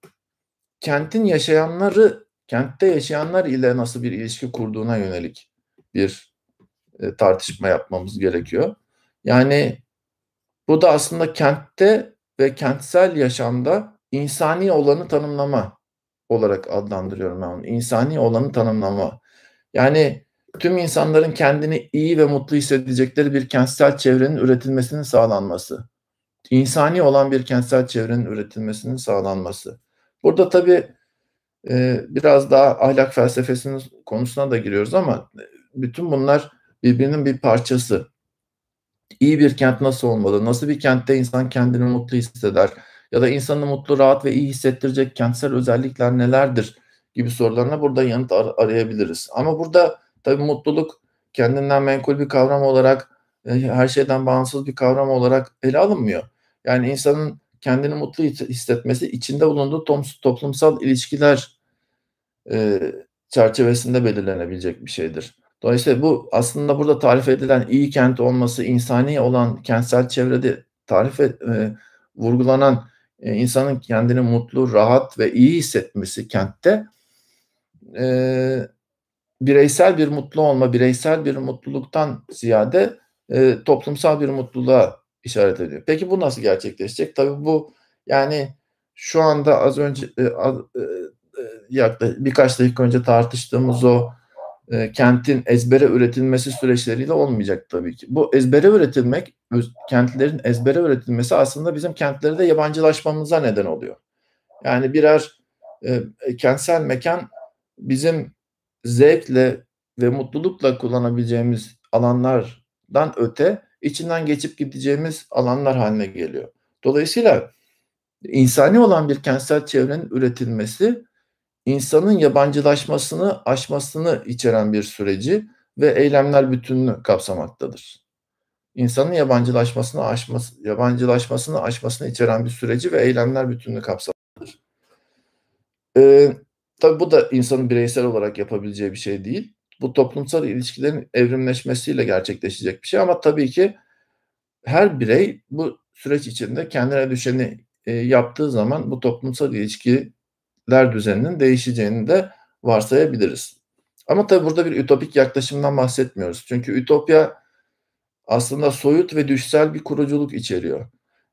kentin yaşayanları, kentte yaşayanlar ile nasıl bir ilişki kurduğuna yönelik bir e, tartışma yapmamız gerekiyor. Yani bu da aslında kentte ve kentsel yaşamda insani olanı tanımlama olarak adlandırıyorum ben onu. İnsani olanı tanımlama. Yani tüm insanların kendini iyi ve mutlu hissedecekleri bir kentsel çevrenin üretilmesinin sağlanması. İnsani olan bir kentsel çevrenin üretilmesinin sağlanması. Burada tabii e, biraz daha ahlak felsefesinin konusuna da giriyoruz ama e, bütün bunlar birbirinin bir parçası iyi bir kent nasıl olmalı? Nasıl bir kentte insan kendini mutlu hisseder? Ya da insanı mutlu, rahat ve iyi hissettirecek kentsel özellikler nelerdir? gibi sorularına burada yanıt ar- arayabiliriz. Ama burada tabii mutluluk kendinden menkul bir kavram olarak, e, her şeyden bağımsız bir kavram olarak ele alınmıyor. Yani insanın kendini mutlu hissetmesi içinde bulunduğu toplumsal ilişkiler e, çerçevesinde belirlenebilecek bir şeydir. Dolayısıyla bu aslında burada tarif edilen iyi kent olması, insani olan kentsel çevrede tarif e, e, vurgulanan e, insanın kendini mutlu, rahat ve iyi hissetmesi kentte e, bireysel bir mutlu olma, bireysel bir mutluluktan ziyade e, toplumsal bir mutluluğa işaret ediyor. Peki bu nasıl gerçekleşecek? Tabii bu yani şu anda az önce e, e, e, yaklaşık birkaç dakika önce tartıştığımız o e, kentin ezbere üretilmesi süreçleriyle olmayacak tabii ki. Bu ezbere üretilmek, kentlerin ezbere üretilmesi aslında bizim kentleri de yabancılaşmamıza neden oluyor. Yani birer e, e, kentsel mekan bizim zevkle ve mutlulukla kullanabileceğimiz alanlardan öte içinden geçip gideceğimiz alanlar haline geliyor. Dolayısıyla insani olan bir kentsel çevrenin üretilmesi insanın yabancılaşmasını aşmasını içeren bir süreci ve eylemler bütününü kapsamaktadır. İnsanın yabancılaşmasını aşması, yabancılaşmasını aşmasını içeren bir süreci ve eylemler bütününü kapsamaktadır. Ee, tabii bu da insanın bireysel olarak yapabileceği bir şey değil. Bu toplumsal ilişkilerin evrimleşmesiyle gerçekleşecek bir şey ama tabii ki her birey bu süreç içinde kendine düşeni e, yaptığı zaman bu toplumsal ilişki ler düzeninin değişeceğini de varsayabiliriz. Ama tabii burada bir ütopik yaklaşımdan bahsetmiyoruz. Çünkü ütopya aslında soyut ve düşsel bir kuruculuk içeriyor.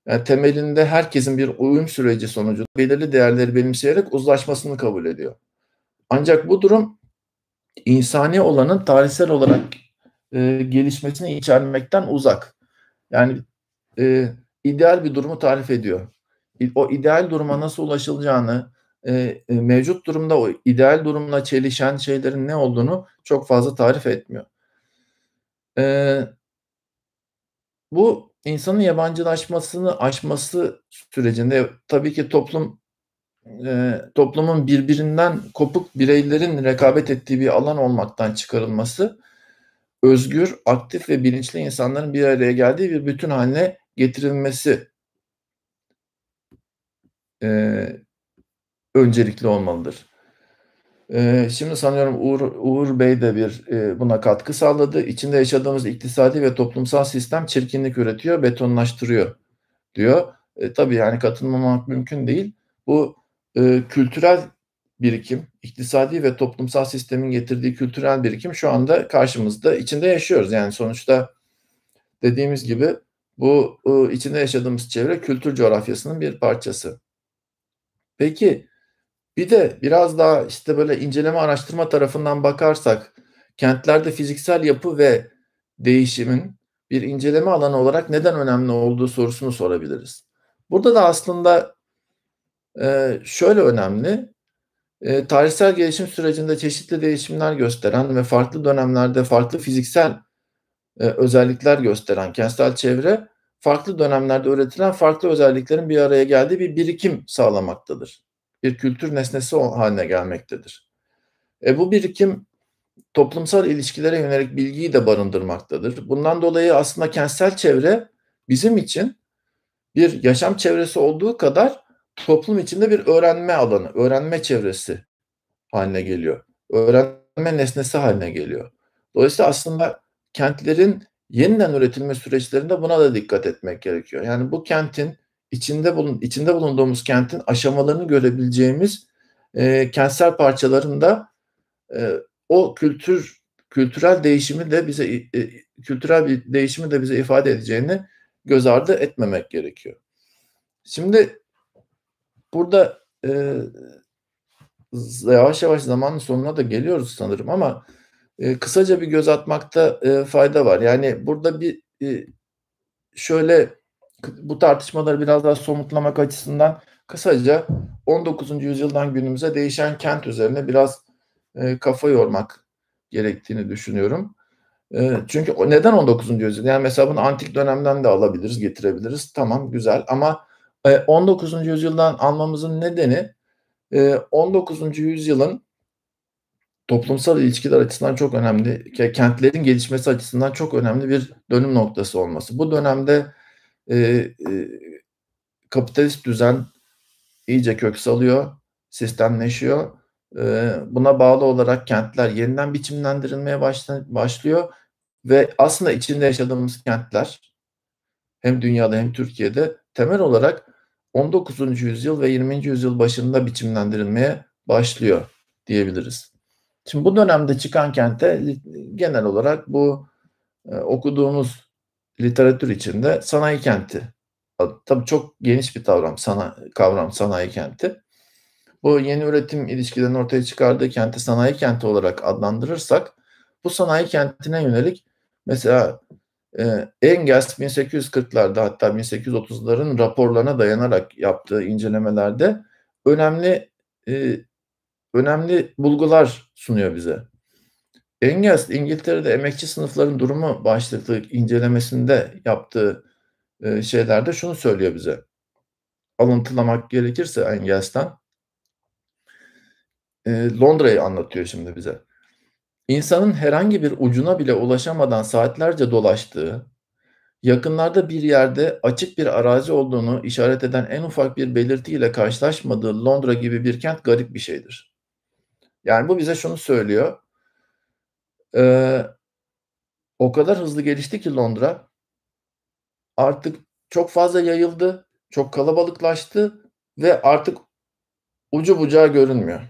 Yani temelinde herkesin bir uyum süreci sonucu belirli değerleri benimseyerek uzlaşmasını kabul ediyor. Ancak bu durum insani olanın tarihsel olarak e, gelişmesini içermekten uzak. Yani e, ideal bir durumu tarif ediyor. O ideal duruma nasıl ulaşılacağını, e, mevcut durumda o ideal durumla çelişen şeylerin ne olduğunu çok fazla tarif etmiyor. E, bu insanın yabancılaşmasını aşması sürecinde tabii ki toplum e, toplumun birbirinden kopuk bireylerin rekabet ettiği bir alan olmaktan çıkarılması özgür, aktif ve bilinçli insanların bir araya geldiği bir bütün haline getirilmesi e, öncelikli olmalıdır. Ee, şimdi sanıyorum Uğur, Uğur Bey de bir e, buna katkı sağladı. İçinde yaşadığımız iktisadi ve toplumsal sistem çirkinlik üretiyor, betonlaştırıyor diyor. E, tabii yani katılmamak mümkün değil. Bu e, kültürel birikim, iktisadi ve toplumsal sistemin getirdiği kültürel birikim şu anda karşımızda içinde yaşıyoruz. Yani sonuçta dediğimiz gibi bu e, içinde yaşadığımız çevre kültür coğrafyasının bir parçası. Peki bir de biraz daha işte böyle inceleme araştırma tarafından bakarsak kentlerde fiziksel yapı ve değişimin bir inceleme alanı olarak neden önemli olduğu sorusunu sorabiliriz. Burada da aslında e, şöyle önemli, e, tarihsel gelişim sürecinde çeşitli değişimler gösteren ve farklı dönemlerde farklı fiziksel e, özellikler gösteren kentsel çevre, farklı dönemlerde üretilen farklı özelliklerin bir araya geldiği bir birikim sağlamaktadır bir kültür nesnesi haline gelmektedir. E, bu birikim toplumsal ilişkilere yönelik bilgiyi de barındırmaktadır. Bundan dolayı aslında kentsel çevre bizim için bir yaşam çevresi olduğu kadar toplum içinde bir öğrenme alanı, öğrenme çevresi haline geliyor. Öğrenme nesnesi haline geliyor. Dolayısıyla aslında kentlerin yeniden üretilme süreçlerinde buna da dikkat etmek gerekiyor. Yani bu kentin içinde bulun içinde bulunduğumuz kentin aşamalarını görebileceğimiz e, kentsel parçalarında e, o kültür kültürel değişimi de bize e, e, kültürel bir değişimi de bize ifade edeceğini göz ardı etmemek gerekiyor. Şimdi burada e, yavaş yavaş zamanın sonuna da geliyoruz sanırım ama e, kısaca bir göz atmakta e, fayda var. Yani burada bir e, şöyle bu tartışmaları biraz daha somutlamak açısından kısaca 19. yüzyıldan günümüze değişen kent üzerine biraz e, kafa yormak gerektiğini düşünüyorum. E, çünkü neden 19. yüzyıl? Yani mesela bunu antik dönemden de alabiliriz, getirebiliriz. Tamam güzel ama e, 19. yüzyıldan almamızın nedeni e, 19. yüzyılın toplumsal ilişkiler açısından çok önemli, kentlerin gelişmesi açısından çok önemli bir dönüm noktası olması. Bu dönemde e, e, kapitalist düzen iyice kök salıyor, sistemleşiyor. E, buna bağlı olarak kentler yeniden biçimlendirilmeye başla, başlıyor ve aslında içinde yaşadığımız kentler hem dünyada hem Türkiye'de temel olarak 19. yüzyıl ve 20. yüzyıl başında biçimlendirilmeye başlıyor diyebiliriz. Şimdi bu dönemde çıkan kente genel olarak bu e, okuduğumuz literatür içinde sanayi kenti. Tabii çok geniş bir kavram, sana, kavram sanayi kenti. Bu yeni üretim ilişkilerini ortaya çıkardığı kenti sanayi kenti olarak adlandırırsak bu sanayi kentine yönelik mesela e, Engels 1840'larda hatta 1830'ların raporlarına dayanarak yaptığı incelemelerde önemli e, önemli bulgular sunuyor bize. Engels İngiltere'de emekçi sınıfların durumu başlıklı incelemesinde yaptığı e, şeylerde şunu söylüyor bize. Alıntılamak gerekirse Engels'ten e, Londra'yı anlatıyor şimdi bize. İnsanın herhangi bir ucuna bile ulaşamadan saatlerce dolaştığı, yakınlarda bir yerde açık bir arazi olduğunu işaret eden en ufak bir belirtiyle karşılaşmadığı Londra gibi bir kent garip bir şeydir. Yani bu bize şunu söylüyor ee, o kadar hızlı gelişti ki Londra. Artık çok fazla yayıldı, çok kalabalıklaştı ve artık ucu bucağı görünmüyor.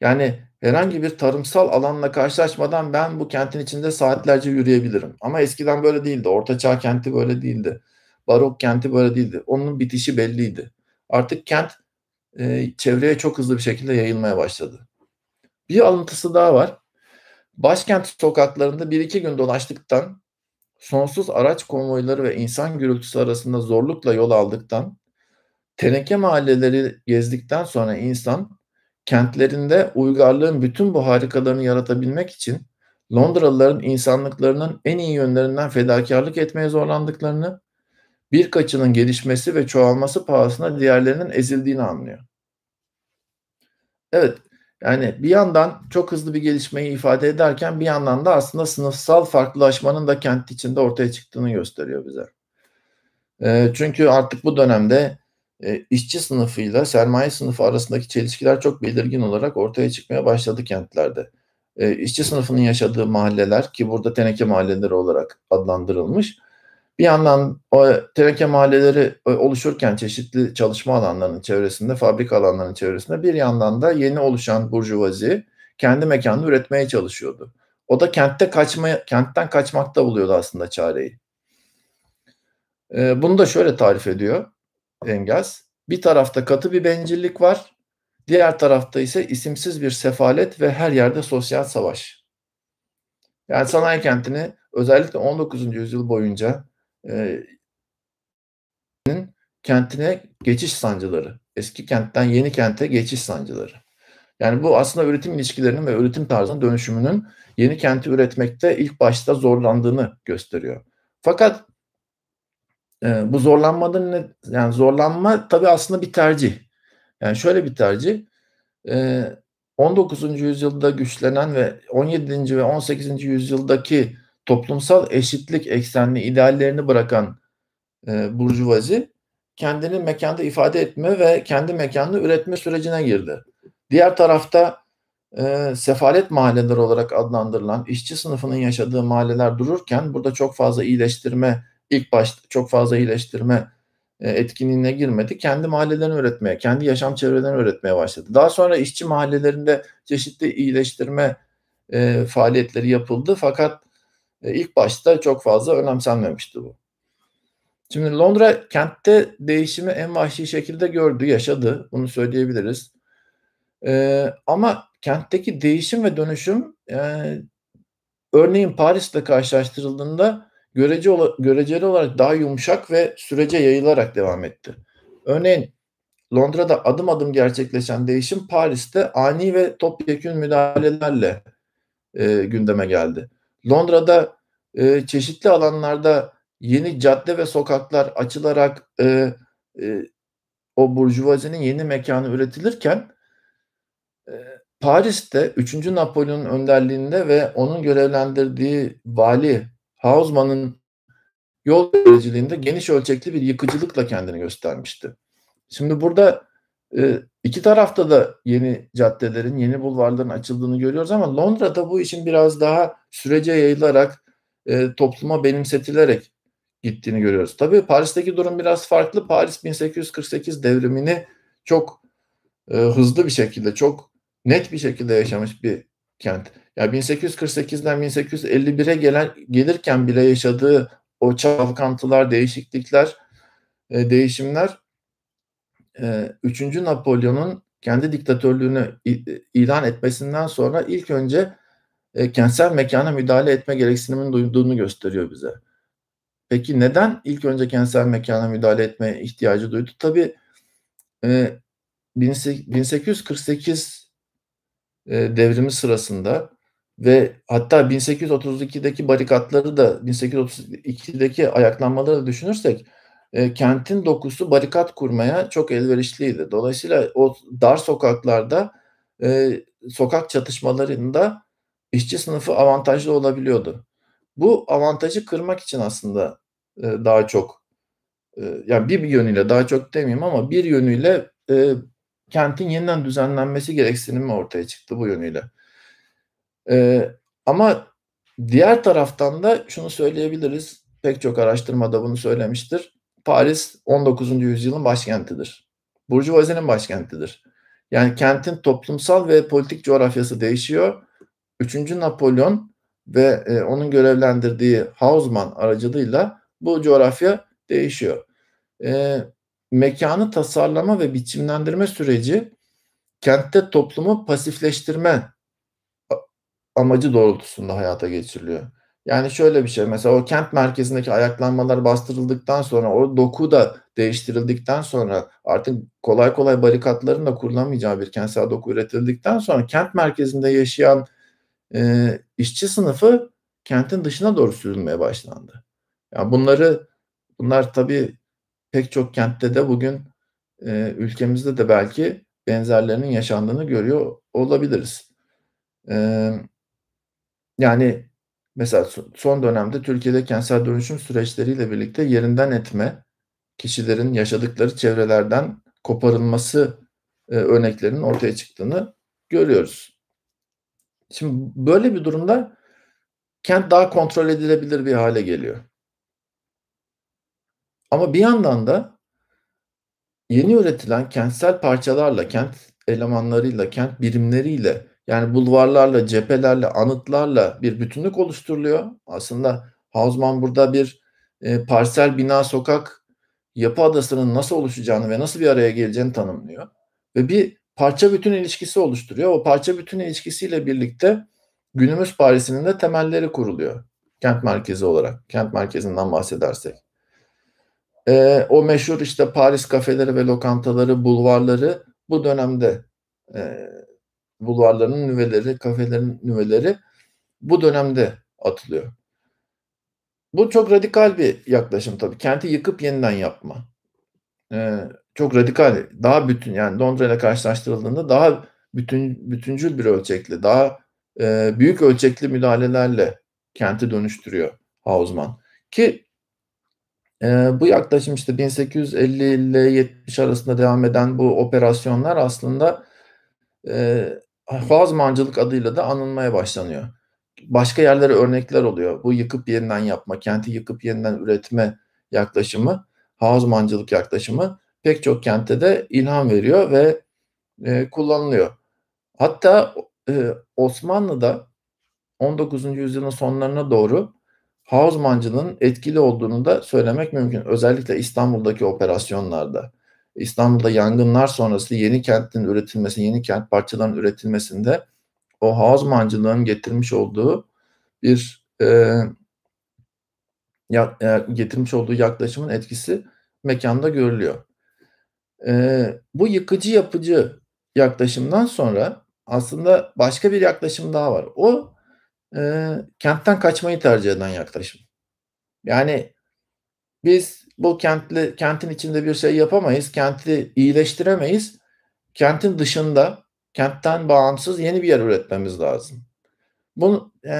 Yani herhangi bir tarımsal alanla karşılaşmadan ben bu kentin içinde saatlerce yürüyebilirim. Ama eskiden böyle değildi. orta Ortaçağ kenti böyle değildi. Barok kenti böyle değildi. Onun bitişi belliydi. Artık kent e, çevreye çok hızlı bir şekilde yayılmaya başladı. Bir alıntısı daha var. Başkent sokaklarında bir iki gün dolaştıktan, sonsuz araç konvoyları ve insan gürültüsü arasında zorlukla yol aldıktan, teneke mahalleleri gezdikten sonra insan kentlerinde uygarlığın bütün bu harikalarını yaratabilmek için Londralıların insanlıklarının en iyi yönlerinden fedakarlık etmeye zorlandıklarını, birkaçının gelişmesi ve çoğalması pahasına diğerlerinin ezildiğini anlıyor. Evet, yani bir yandan çok hızlı bir gelişmeyi ifade ederken bir yandan da aslında sınıfsal farklılaşmanın da kent içinde ortaya çıktığını gösteriyor bize. E, çünkü artık bu dönemde e, işçi sınıfıyla sermaye sınıfı arasındaki çelişkiler çok belirgin olarak ortaya çıkmaya başladı kentlerde. E, işçi sınıfının yaşadığı mahalleler ki burada teneke mahalleleri olarak adlandırılmış bir yandan o tereke mahalleleri e, oluşurken çeşitli çalışma alanlarının çevresinde, fabrika alanlarının çevresinde bir yandan da yeni oluşan burjuvazi kendi mekanını üretmeye çalışıyordu. O da kentte kaçmaya, kentten kaçmakta buluyordu aslında çareyi. E, bunu da şöyle tarif ediyor Engels. Bir tarafta katı bir bencillik var, diğer tarafta ise isimsiz bir sefalet ve her yerde sosyal savaş. Yani sanayi kentini özellikle 19. yüzyıl boyunca e, kentine geçiş sancıları. Eski kentten yeni kente geçiş sancıları. Yani bu aslında üretim ilişkilerinin ve üretim tarzının dönüşümünün yeni kenti üretmekte ilk başta zorlandığını gösteriyor. Fakat e, bu zorlanmanın ne, yani zorlanma tabii aslında bir tercih. Yani şöyle bir tercih. E, 19. yüzyılda güçlenen ve 17. ve 18. yüzyıldaki toplumsal eşitlik eksenli ideallerini bırakan e, Burjuvazi kendini mekanda ifade etme ve kendi mekanını üretme sürecine girdi. Diğer tarafta e, sefalet mahalleler olarak adlandırılan işçi sınıfının yaşadığı mahalleler dururken burada çok fazla iyileştirme ilk başta çok fazla iyileştirme e, etkinliğine girmedi. Kendi mahallelerini üretmeye, kendi yaşam çevrelerini üretmeye başladı. Daha sonra işçi mahallelerinde çeşitli iyileştirme e, faaliyetleri yapıldı fakat e, ilk başta çok fazla önemsenmemişti bu. Şimdi Londra kentte değişimi en vahşi şekilde gördü, yaşadı. Bunu söyleyebiliriz. Ee, ama kentteki değişim ve dönüşüm e, örneğin Paris'te karşılaştırıldığında görece ola, göreceli olarak daha yumuşak ve sürece yayılarak devam etti. Örneğin Londra'da adım adım gerçekleşen değişim Paris'te ani ve topyekün müdahalelerle e, gündeme geldi. Londra'da e, çeşitli alanlarda yeni cadde ve sokaklar açılarak e, e, o burjuvazinin yeni mekanı üretilirken e, Paris'te 3. Napolyon'un önderliğinde ve onun görevlendirdiği vali Hausmann'ın yol vericiliğinde geniş ölçekli bir yıkıcılıkla kendini göstermişti. Şimdi burada e, İki tarafta da yeni caddelerin, yeni bulvarların açıldığını görüyoruz ama Londra'da bu işin biraz daha sürece yayılarak, e, topluma benimsetilerek gittiğini görüyoruz. Tabii Paris'teki durum biraz farklı. Paris 1848 devrimini çok e, hızlı bir şekilde, çok net bir şekilde yaşamış bir kent. Ya yani 1848'den 1851'e gelen gelirken bile yaşadığı o çalkantılar, değişiklikler, e, değişimler e, 3. Napolyon'un kendi diktatörlüğünü e, ilan etmesinden sonra ilk önce e, kentsel mekana müdahale etme gereksinimini duyduğunu gösteriyor bize. Peki neden ilk önce kentsel mekana müdahale etmeye ihtiyacı duydu? Tabii e, 1848 e, devrimi sırasında ve hatta 1832'deki barikatları da 1832'deki ayaklanmaları da düşünürsek e, kentin dokusu barikat kurmaya çok elverişliydi. Dolayısıyla o dar sokaklarda e, sokak çatışmalarında işçi sınıfı avantajlı olabiliyordu. Bu avantajı kırmak için aslında e, daha çok e, yani bir yönüyle daha çok demeyeyim ama bir yönüyle e, kentin yeniden düzenlenmesi gereksinimi ortaya çıktı bu yönüyle. E, ama diğer taraftan da şunu söyleyebiliriz. Pek çok araştırmada bunu söylemiştir Paris 19. yüzyılın başkentidir. Burjuvazi'nin başkentidir. Yani kentin toplumsal ve politik coğrafyası değişiyor. 3. Napolyon ve e, onun görevlendirdiği Hausmann aracılığıyla bu coğrafya değişiyor. E, mekanı tasarlama ve biçimlendirme süreci kentte toplumu pasifleştirme amacı doğrultusunda hayata geçiriliyor. Yani şöyle bir şey mesela o kent merkezindeki ayaklanmalar bastırıldıktan sonra o doku da değiştirildikten sonra artık kolay kolay barikatların da kurulamayacağı bir kentsel doku üretildikten sonra kent merkezinde yaşayan e, işçi sınıfı kentin dışına doğru sürülmeye başlandı. Yani bunları bunlar tabii pek çok kentte de bugün e, ülkemizde de belki benzerlerinin yaşandığını görüyor olabiliriz. E, yani Mesela son dönemde Türkiye'de kentsel dönüşüm süreçleriyle birlikte yerinden etme, kişilerin yaşadıkları çevrelerden koparılması e, örneklerinin ortaya çıktığını görüyoruz. Şimdi böyle bir durumda kent daha kontrol edilebilir bir hale geliyor. Ama bir yandan da yeni üretilen kentsel parçalarla, kent elemanlarıyla, kent birimleriyle yani bulvarlarla, cephelerle, anıtlarla bir bütünlük oluşturuluyor. Aslında Hausmann burada bir e, parsel bina sokak yapı adasının nasıl oluşacağını ve nasıl bir araya geleceğini tanımlıyor. Ve bir parça bütün ilişkisi oluşturuyor. O parça bütün ilişkisiyle birlikte günümüz Paris'inin de temelleri kuruluyor. Kent merkezi olarak, kent merkezinden bahsedersek. E, o meşhur işte Paris kafeleri ve lokantaları, bulvarları bu dönemde e, bulvarlarının nüveleri, kafelerin nüveleri bu dönemde atılıyor. Bu çok radikal bir yaklaşım tabii. Kenti yıkıp yeniden yapma. Ee, çok radikal, daha bütün yani Londra ile karşılaştırıldığında daha bütün bütüncül bir ölçekli, daha e, büyük ölçekli müdahalelerle kenti dönüştürüyor Hausmann. Ki e, bu yaklaşım işte 1850 ile 70 arasında devam eden bu operasyonlar aslında e, Hoazmancılık adıyla da anılmaya başlanıyor. Başka yerlere örnekler oluyor. Bu yıkıp yeniden yapma, kenti yıkıp yeniden üretme yaklaşımı, Hoazmancılık yaklaşımı pek çok kentte de ilham veriyor ve e, kullanılıyor. Hatta e, Osmanlı'da 19. yüzyılın sonlarına doğru Hausmancılığın etkili olduğunu da söylemek mümkün. Özellikle İstanbul'daki operasyonlarda. İstanbul'da yangınlar sonrası yeni kentin üretilmesi, yeni kent parçaların üretilmesinde o Hausmancılığın getirmiş olduğu bir e, ya, e, getirmiş olduğu yaklaşımın etkisi mekanda görülüyor. E, bu yıkıcı yapıcı yaklaşımdan sonra aslında başka bir yaklaşım daha var. O e, kentten kaçmayı tercih eden yaklaşım. Yani biz bu kentle, kentin içinde bir şey yapamayız, kenti iyileştiremeyiz. Kentin dışında, kentten bağımsız yeni bir yer üretmemiz lazım. Bunu e,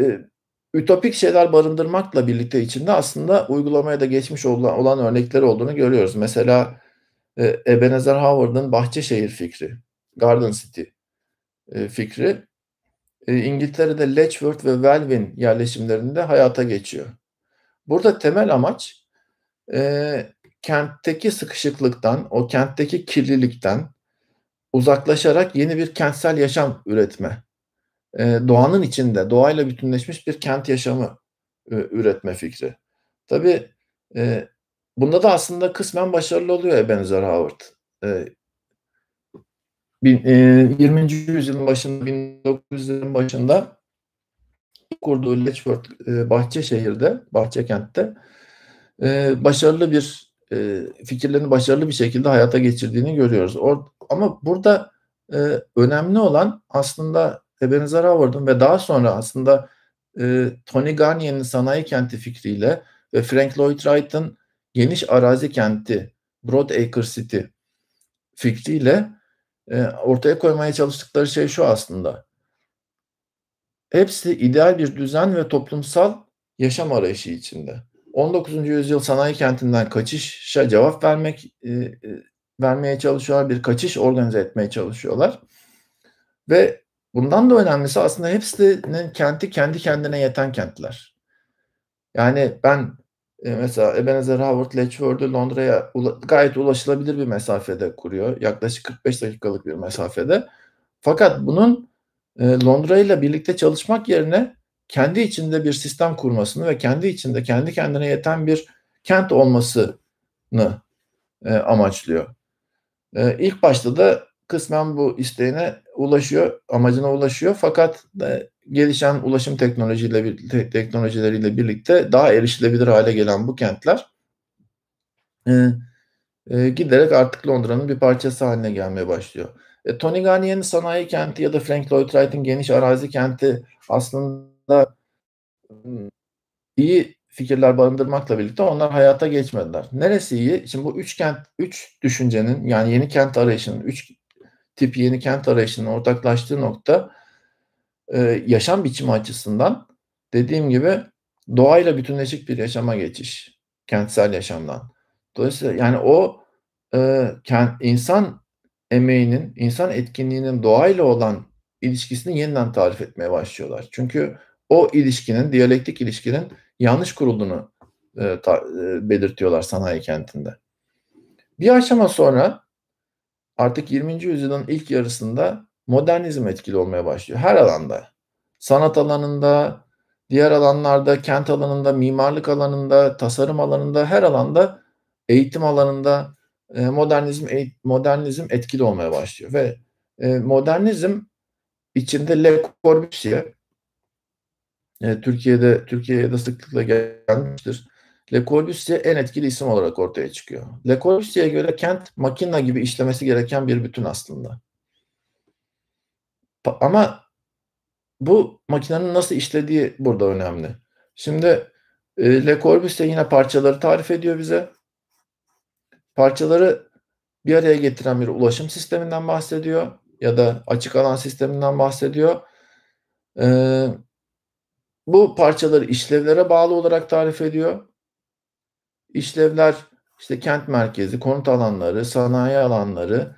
e, ütopik şeyler barındırmakla birlikte içinde aslında uygulamaya da geçmiş olan, olan örnekleri olduğunu görüyoruz. Mesela e, Ebenezer Howard'ın Bahçeşehir fikri, Garden City e, fikri e, İngiltere'de Letchworth ve Welwyn yerleşimlerinde hayata geçiyor. Burada temel amaç e, kentteki sıkışıklıktan, o kentteki kirlilikten uzaklaşarak yeni bir kentsel yaşam üretme. E, doğanın içinde, doğayla bütünleşmiş bir kent yaşamı e, üretme fikri. Tabii e, bunda da aslında kısmen başarılı oluyor Ebenezer Howard. E, bin, e, 20. yüzyılın başında, 1900'lerin başında kurduğu Letchworth e, Bahçeşehir'de, Bahçekent'te e, başarılı bir e, fikirlerini başarılı bir şekilde hayata geçirdiğini görüyoruz. Or ama burada e, önemli olan aslında Ebenezer Howard'ın ve daha sonra aslında e, Tony Garnier'in sanayi kenti fikriyle ve Frank Lloyd Wright'ın geniş arazi kenti Broadacre City fikriyle e, ortaya koymaya çalıştıkları şey şu aslında. Hepsi ideal bir düzen ve toplumsal yaşam arayışı içinde. 19. yüzyıl sanayi kentinden kaçışa cevap vermek e, e, vermeye çalışıyorlar, bir kaçış organize etmeye çalışıyorlar. Ve bundan da önemlisi aslında hepsinin kenti kendi kendine yeten kentler. Yani ben e, mesela Ebenezer Howard Letchford'u Londra'ya ula, gayet ulaşılabilir bir mesafede kuruyor. Yaklaşık 45 dakikalık bir mesafede. Fakat bunun ee, Londra ile birlikte çalışmak yerine kendi içinde bir sistem kurmasını ve kendi içinde kendi kendine yeten bir kent olmasını e, amaçlıyor. Ee, ilk başta da kısmen bu isteğine ulaşıyor, amacına ulaşıyor fakat e, gelişen ulaşım teknolojiyle teknolojileriyle birlikte daha erişilebilir hale gelen bu kentler e, giderek artık Londra'nın bir parçası haline gelmeye başlıyor. E, Tony Garnier'in sanayi kenti ya da Frank Lloyd Wright'in geniş arazi kenti aslında hmm, iyi fikirler barındırmakla birlikte onlar hayata geçmediler. Neresi iyi? Şimdi bu üç kent, üç düşüncenin yani yeni kent arayışının, üç tip yeni kent arayışının ortaklaştığı nokta e, yaşam biçimi açısından dediğim gibi doğayla bütünleşik bir yaşama geçiş. Kentsel yaşamdan. Dolayısıyla yani o e, kent, insan emeğinin, insan etkinliğinin doğayla olan ilişkisini yeniden tarif etmeye başlıyorlar. Çünkü o ilişkinin, diyalektik ilişkinin yanlış kurulduğunu e, ta, e, belirtiyorlar sanayi kentinde. Bir aşama sonra artık 20. yüzyılın ilk yarısında modernizm etkili olmaya başlıyor. Her alanda. Sanat alanında, diğer alanlarda, kent alanında, mimarlık alanında, tasarım alanında, her alanda, eğitim alanında, e, modernizm modernizm etkili olmaya başlıyor ve e, modernizm içinde Le Corbusier e, Türkiye'de Türkiye'ye de sıklıkla gelmiştir. Le Corbusier en etkili isim olarak ortaya çıkıyor. Le Corbusier'e göre kent makina gibi işlemesi gereken bir bütün aslında. Ama bu makinenin nasıl işlediği burada önemli. Şimdi Le Corbusier yine parçaları tarif ediyor bize parçaları bir araya getiren bir ulaşım sisteminden bahsediyor ya da açık alan sisteminden bahsediyor. Ee, bu parçaları işlevlere bağlı olarak tarif ediyor. İşlevler işte kent merkezi, konut alanları, sanayi alanları,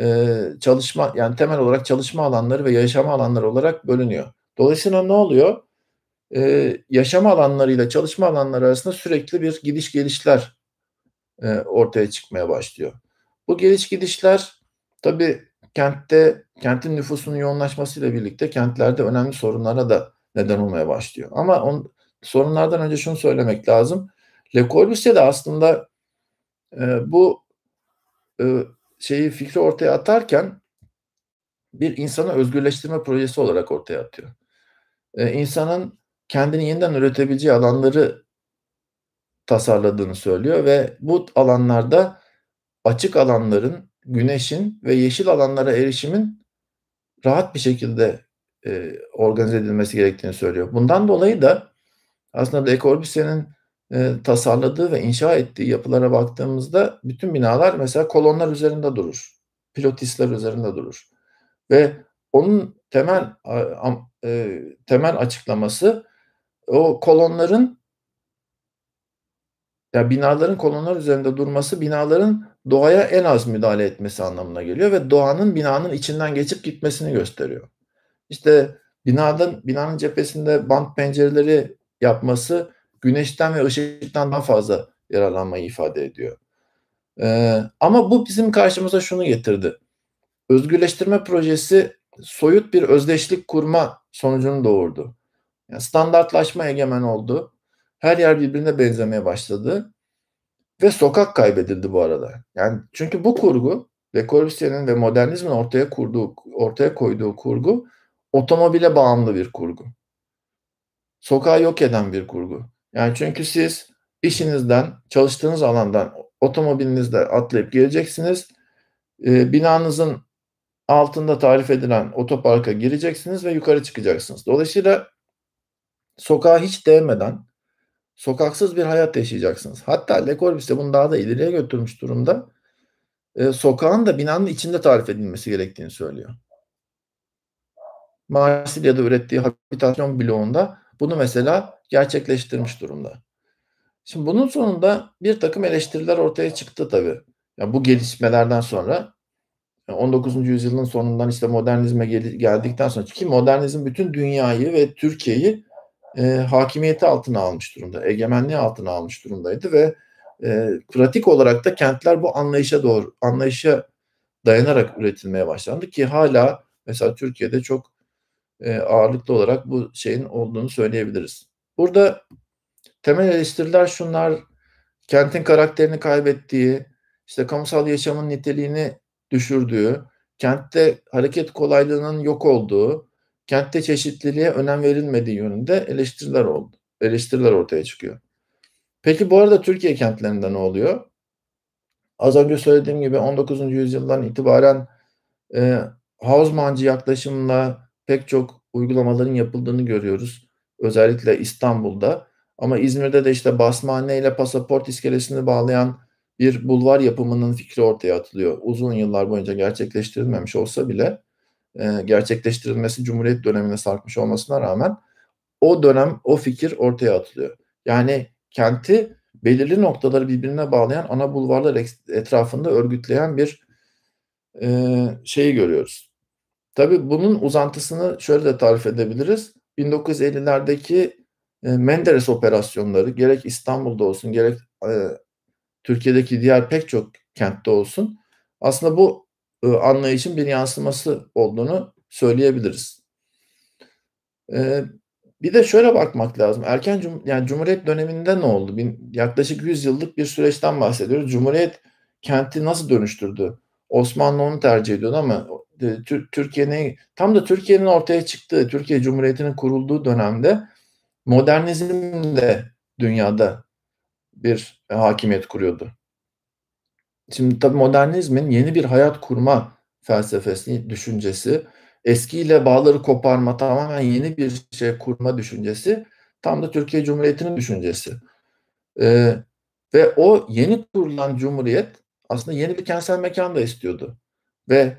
e, çalışma yani temel olarak çalışma alanları ve yaşam alanları olarak bölünüyor. Dolayısıyla ne oluyor? Ee, yaşam alanlarıyla çalışma alanları arasında sürekli bir gidiş gelişler e, ortaya çıkmaya başlıyor. Bu geliş gidişler tabii kentte kentin nüfusunun yoğunlaşmasıyla birlikte kentlerde önemli sorunlara da neden olmaya başlıyor. Ama on, sorunlardan önce şunu söylemek lazım. Le Corbusier de aslında e, bu e, şeyi fikri ortaya atarken bir insanı özgürleştirme projesi olarak ortaya atıyor. E, insanın kendini yeniden üretebileceği alanları tasarladığını söylüyor ve bu alanlarda açık alanların, güneşin ve yeşil alanlara erişimin rahat bir şekilde e, organize edilmesi gerektiğini söylüyor. Bundan dolayı da aslında Le Corbusier'in e, tasarladığı ve inşa ettiği yapılara baktığımızda bütün binalar mesela kolonlar üzerinde durur. Pilotisler üzerinde durur. Ve onun temel e, temel açıklaması o kolonların ya binaların kolonlar üzerinde durması binaların doğaya en az müdahale etmesi anlamına geliyor ve doğanın binanın içinden geçip gitmesini gösteriyor. İşte binanın binanın cephesinde bant pencereleri yapması güneşten ve ışıktan daha fazla yararlanmayı ifade ediyor. Ee, ama bu bizim karşımıza şunu getirdi. Özgürleştirme projesi soyut bir özdeşlik kurma sonucunu doğurdu. Yani standartlaşma egemen oldu. Her yer birbirine benzemeye başladı. Ve sokak kaybedildi bu arada. Yani çünkü bu kurgu Le Corbusier'in ve modernizmin ortaya kurduğu, ortaya koyduğu kurgu otomobile bağımlı bir kurgu. Sokağı yok eden bir kurgu. Yani çünkü siz işinizden, çalıştığınız alandan otomobilinizle atlayıp geleceksiniz. E, binanızın altında tarif edilen otoparka gireceksiniz ve yukarı çıkacaksınız. Dolayısıyla sokağa hiç değmeden Sokaksız bir hayat yaşayacaksınız. Hatta Le Corbusier bunu daha da ileriye götürmüş durumda. E, sokağın da binanın içinde tarif edilmesi gerektiğini söylüyor. Marsilya'da ürettiği habitasyon bloğunda bunu mesela gerçekleştirmiş durumda. Şimdi bunun sonunda bir takım eleştiriler ortaya çıktı tabii. Yani bu gelişmelerden sonra 19. E, yüzyılın sonundan işte modernizme geldikten sonra ki modernizm bütün dünyayı ve Türkiye'yi e, hakimiyeti altına almış durumda, egemenliği altına almış durumdaydı ve e, pratik olarak da kentler bu anlayışa doğru anlayışa dayanarak üretilmeye başlandı ki hala mesela Türkiye'de çok e, ağırlıklı olarak bu şeyin olduğunu söyleyebiliriz. Burada temel eleştiriler şunlar kentin karakterini kaybettiği, işte kamusal yaşamın niteliğini düşürdüğü, kentte hareket kolaylığının yok olduğu, kentte çeşitliliğe önem verilmediği yönünde eleştiriler oldu. Eleştiriler ortaya çıkıyor. Peki bu arada Türkiye kentlerinde ne oluyor? Az önce söylediğim gibi 19. yüzyıldan itibaren e, Hausmancı yaklaşımla pek çok uygulamaların yapıldığını görüyoruz. Özellikle İstanbul'da. Ama İzmir'de de işte basmane ile pasaport iskelesini bağlayan bir bulvar yapımının fikri ortaya atılıyor. Uzun yıllar boyunca gerçekleştirilmemiş olsa bile e, gerçekleştirilmesi Cumhuriyet dönemine sarkmış olmasına rağmen o dönem o fikir ortaya atılıyor. Yani kenti belirli noktaları birbirine bağlayan ana bulvarlar etrafında örgütleyen bir e, şeyi görüyoruz. Tabii bunun uzantısını şöyle de tarif edebiliriz. 1950'lerdeki e, Menderes operasyonları gerek İstanbul'da olsun gerek e, Türkiye'deki diğer pek çok kentte olsun. Aslında bu e, anlayışın bir yansıması olduğunu söyleyebiliriz. E, bir de şöyle bakmak lazım. Erken cum yani Cumhuriyet döneminde ne oldu? Bin, yaklaşık 100 yıllık bir süreçten bahsediyoruz. Cumhuriyet kenti nasıl dönüştürdü? Osmanlı onu tercih ediyordu ama Türkiye'nin tam da Türkiye'nin ortaya çıktığı, Türkiye Cumhuriyeti'nin kurulduğu dönemde modernizm de dünyada bir hakimiyet kuruyordu. Şimdi tabii modernizmin yeni bir hayat kurma felsefesi, düşüncesi, eskiyle bağları koparma tamamen yeni bir şey kurma düşüncesi tam da Türkiye Cumhuriyeti'nin düşüncesi. Ee, ve o yeni kurulan cumhuriyet aslında yeni bir kentsel mekan da istiyordu. Ve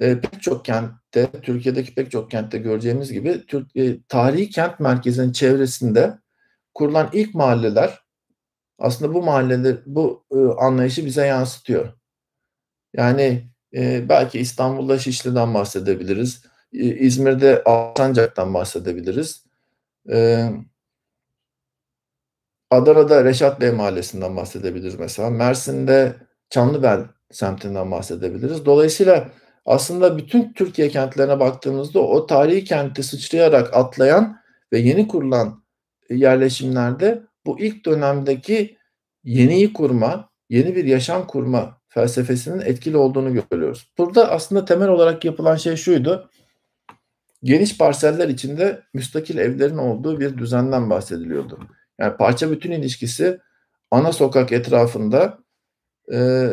e, pek çok kentte, Türkiye'deki pek çok kentte göreceğimiz gibi Türk, e, tarihi kent merkezinin çevresinde kurulan ilk mahalleler aslında bu mahalleler bu e, anlayışı bize yansıtıyor. Yani e, belki İstanbul'da Şişli'den bahsedebiliriz. E, İzmir'de Alsancak'tan bahsedebiliriz. E, Adana'da Reşat Bey Mahallesi'nden bahsedebiliriz mesela. Mersin'de Çamlıbel semtinden bahsedebiliriz. Dolayısıyla aslında bütün Türkiye kentlerine baktığımızda o tarihi kenti sıçrayarak atlayan ve yeni kurulan yerleşimlerde bu ilk dönemdeki yeniyi kurma, yeni bir yaşam kurma felsefesinin etkili olduğunu görüyoruz. Burada aslında temel olarak yapılan şey şuydu. Geniş parseller içinde müstakil evlerin olduğu bir düzenden bahsediliyordu. Yani parça bütün ilişkisi ana sokak etrafında e,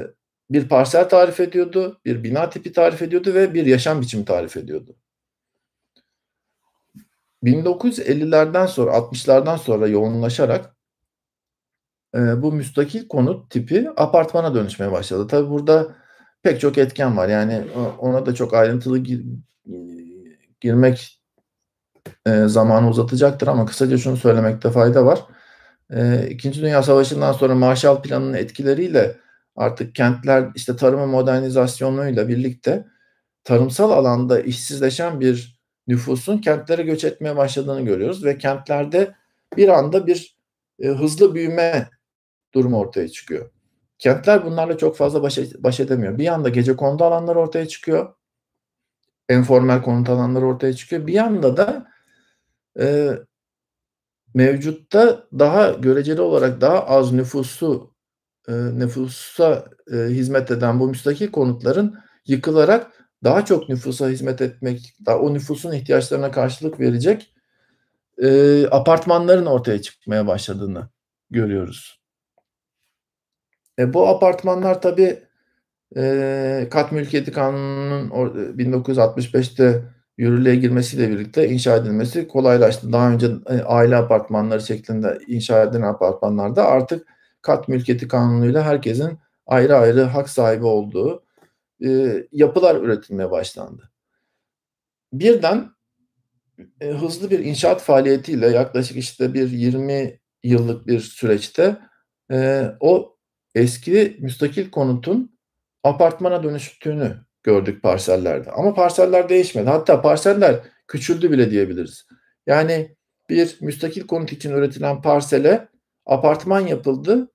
bir parsel tarif ediyordu, bir bina tipi tarif ediyordu ve bir yaşam biçimi tarif ediyordu. 1950'lerden sonra, 60'lardan sonra yoğunlaşarak e, bu müstakil konut tipi apartmana dönüşmeye başladı. Tabii burada pek çok etken var. Yani e, ona da çok ayrıntılı gir, e, girmek e, zamanı uzatacaktır ama kısaca şunu söylemekte fayda var. E, İkinci Dünya Savaşı'ndan sonra Marshall Planı'nın etkileriyle artık kentler işte tarımı modernizasyonuyla birlikte tarımsal alanda işsizleşen bir nüfusun kentlere göç etmeye başladığını görüyoruz ve kentlerde bir anda bir e, hızlı büyüme durum ortaya çıkıyor. Kentler bunlarla çok fazla baş, baş edemiyor. Bir yanda gece konut alanları ortaya çıkıyor. Enformel konut alanları ortaya çıkıyor. Bir yanda da e, mevcutta daha göreceli olarak daha az nüfusu e, nüfusa e, hizmet eden bu müstakil konutların yıkılarak daha çok nüfusa hizmet etmek, daha o nüfusun ihtiyaçlarına karşılık verecek e, apartmanların ortaya çıkmaya başladığını görüyoruz. E, bu apartmanlar tabii e, kat mülkiyeti kanununun 1965'te e, yürürlüğe girmesiyle birlikte inşa edilmesi kolaylaştı. Daha önce e, aile apartmanları şeklinde inşa edilen apartmanlarda artık kat mülkiyeti kanunuyla herkesin ayrı ayrı hak sahibi olduğu e, yapılar üretilmeye başlandı. Birden e, hızlı bir inşaat faaliyetiyle yaklaşık işte bir 20 yıllık bir süreçte e, o eski müstakil konutun apartmana dönüştüğünü gördük parsellerde. Ama parseller değişmedi. Hatta parseller küçüldü bile diyebiliriz. Yani bir müstakil konut için üretilen parsele apartman yapıldı.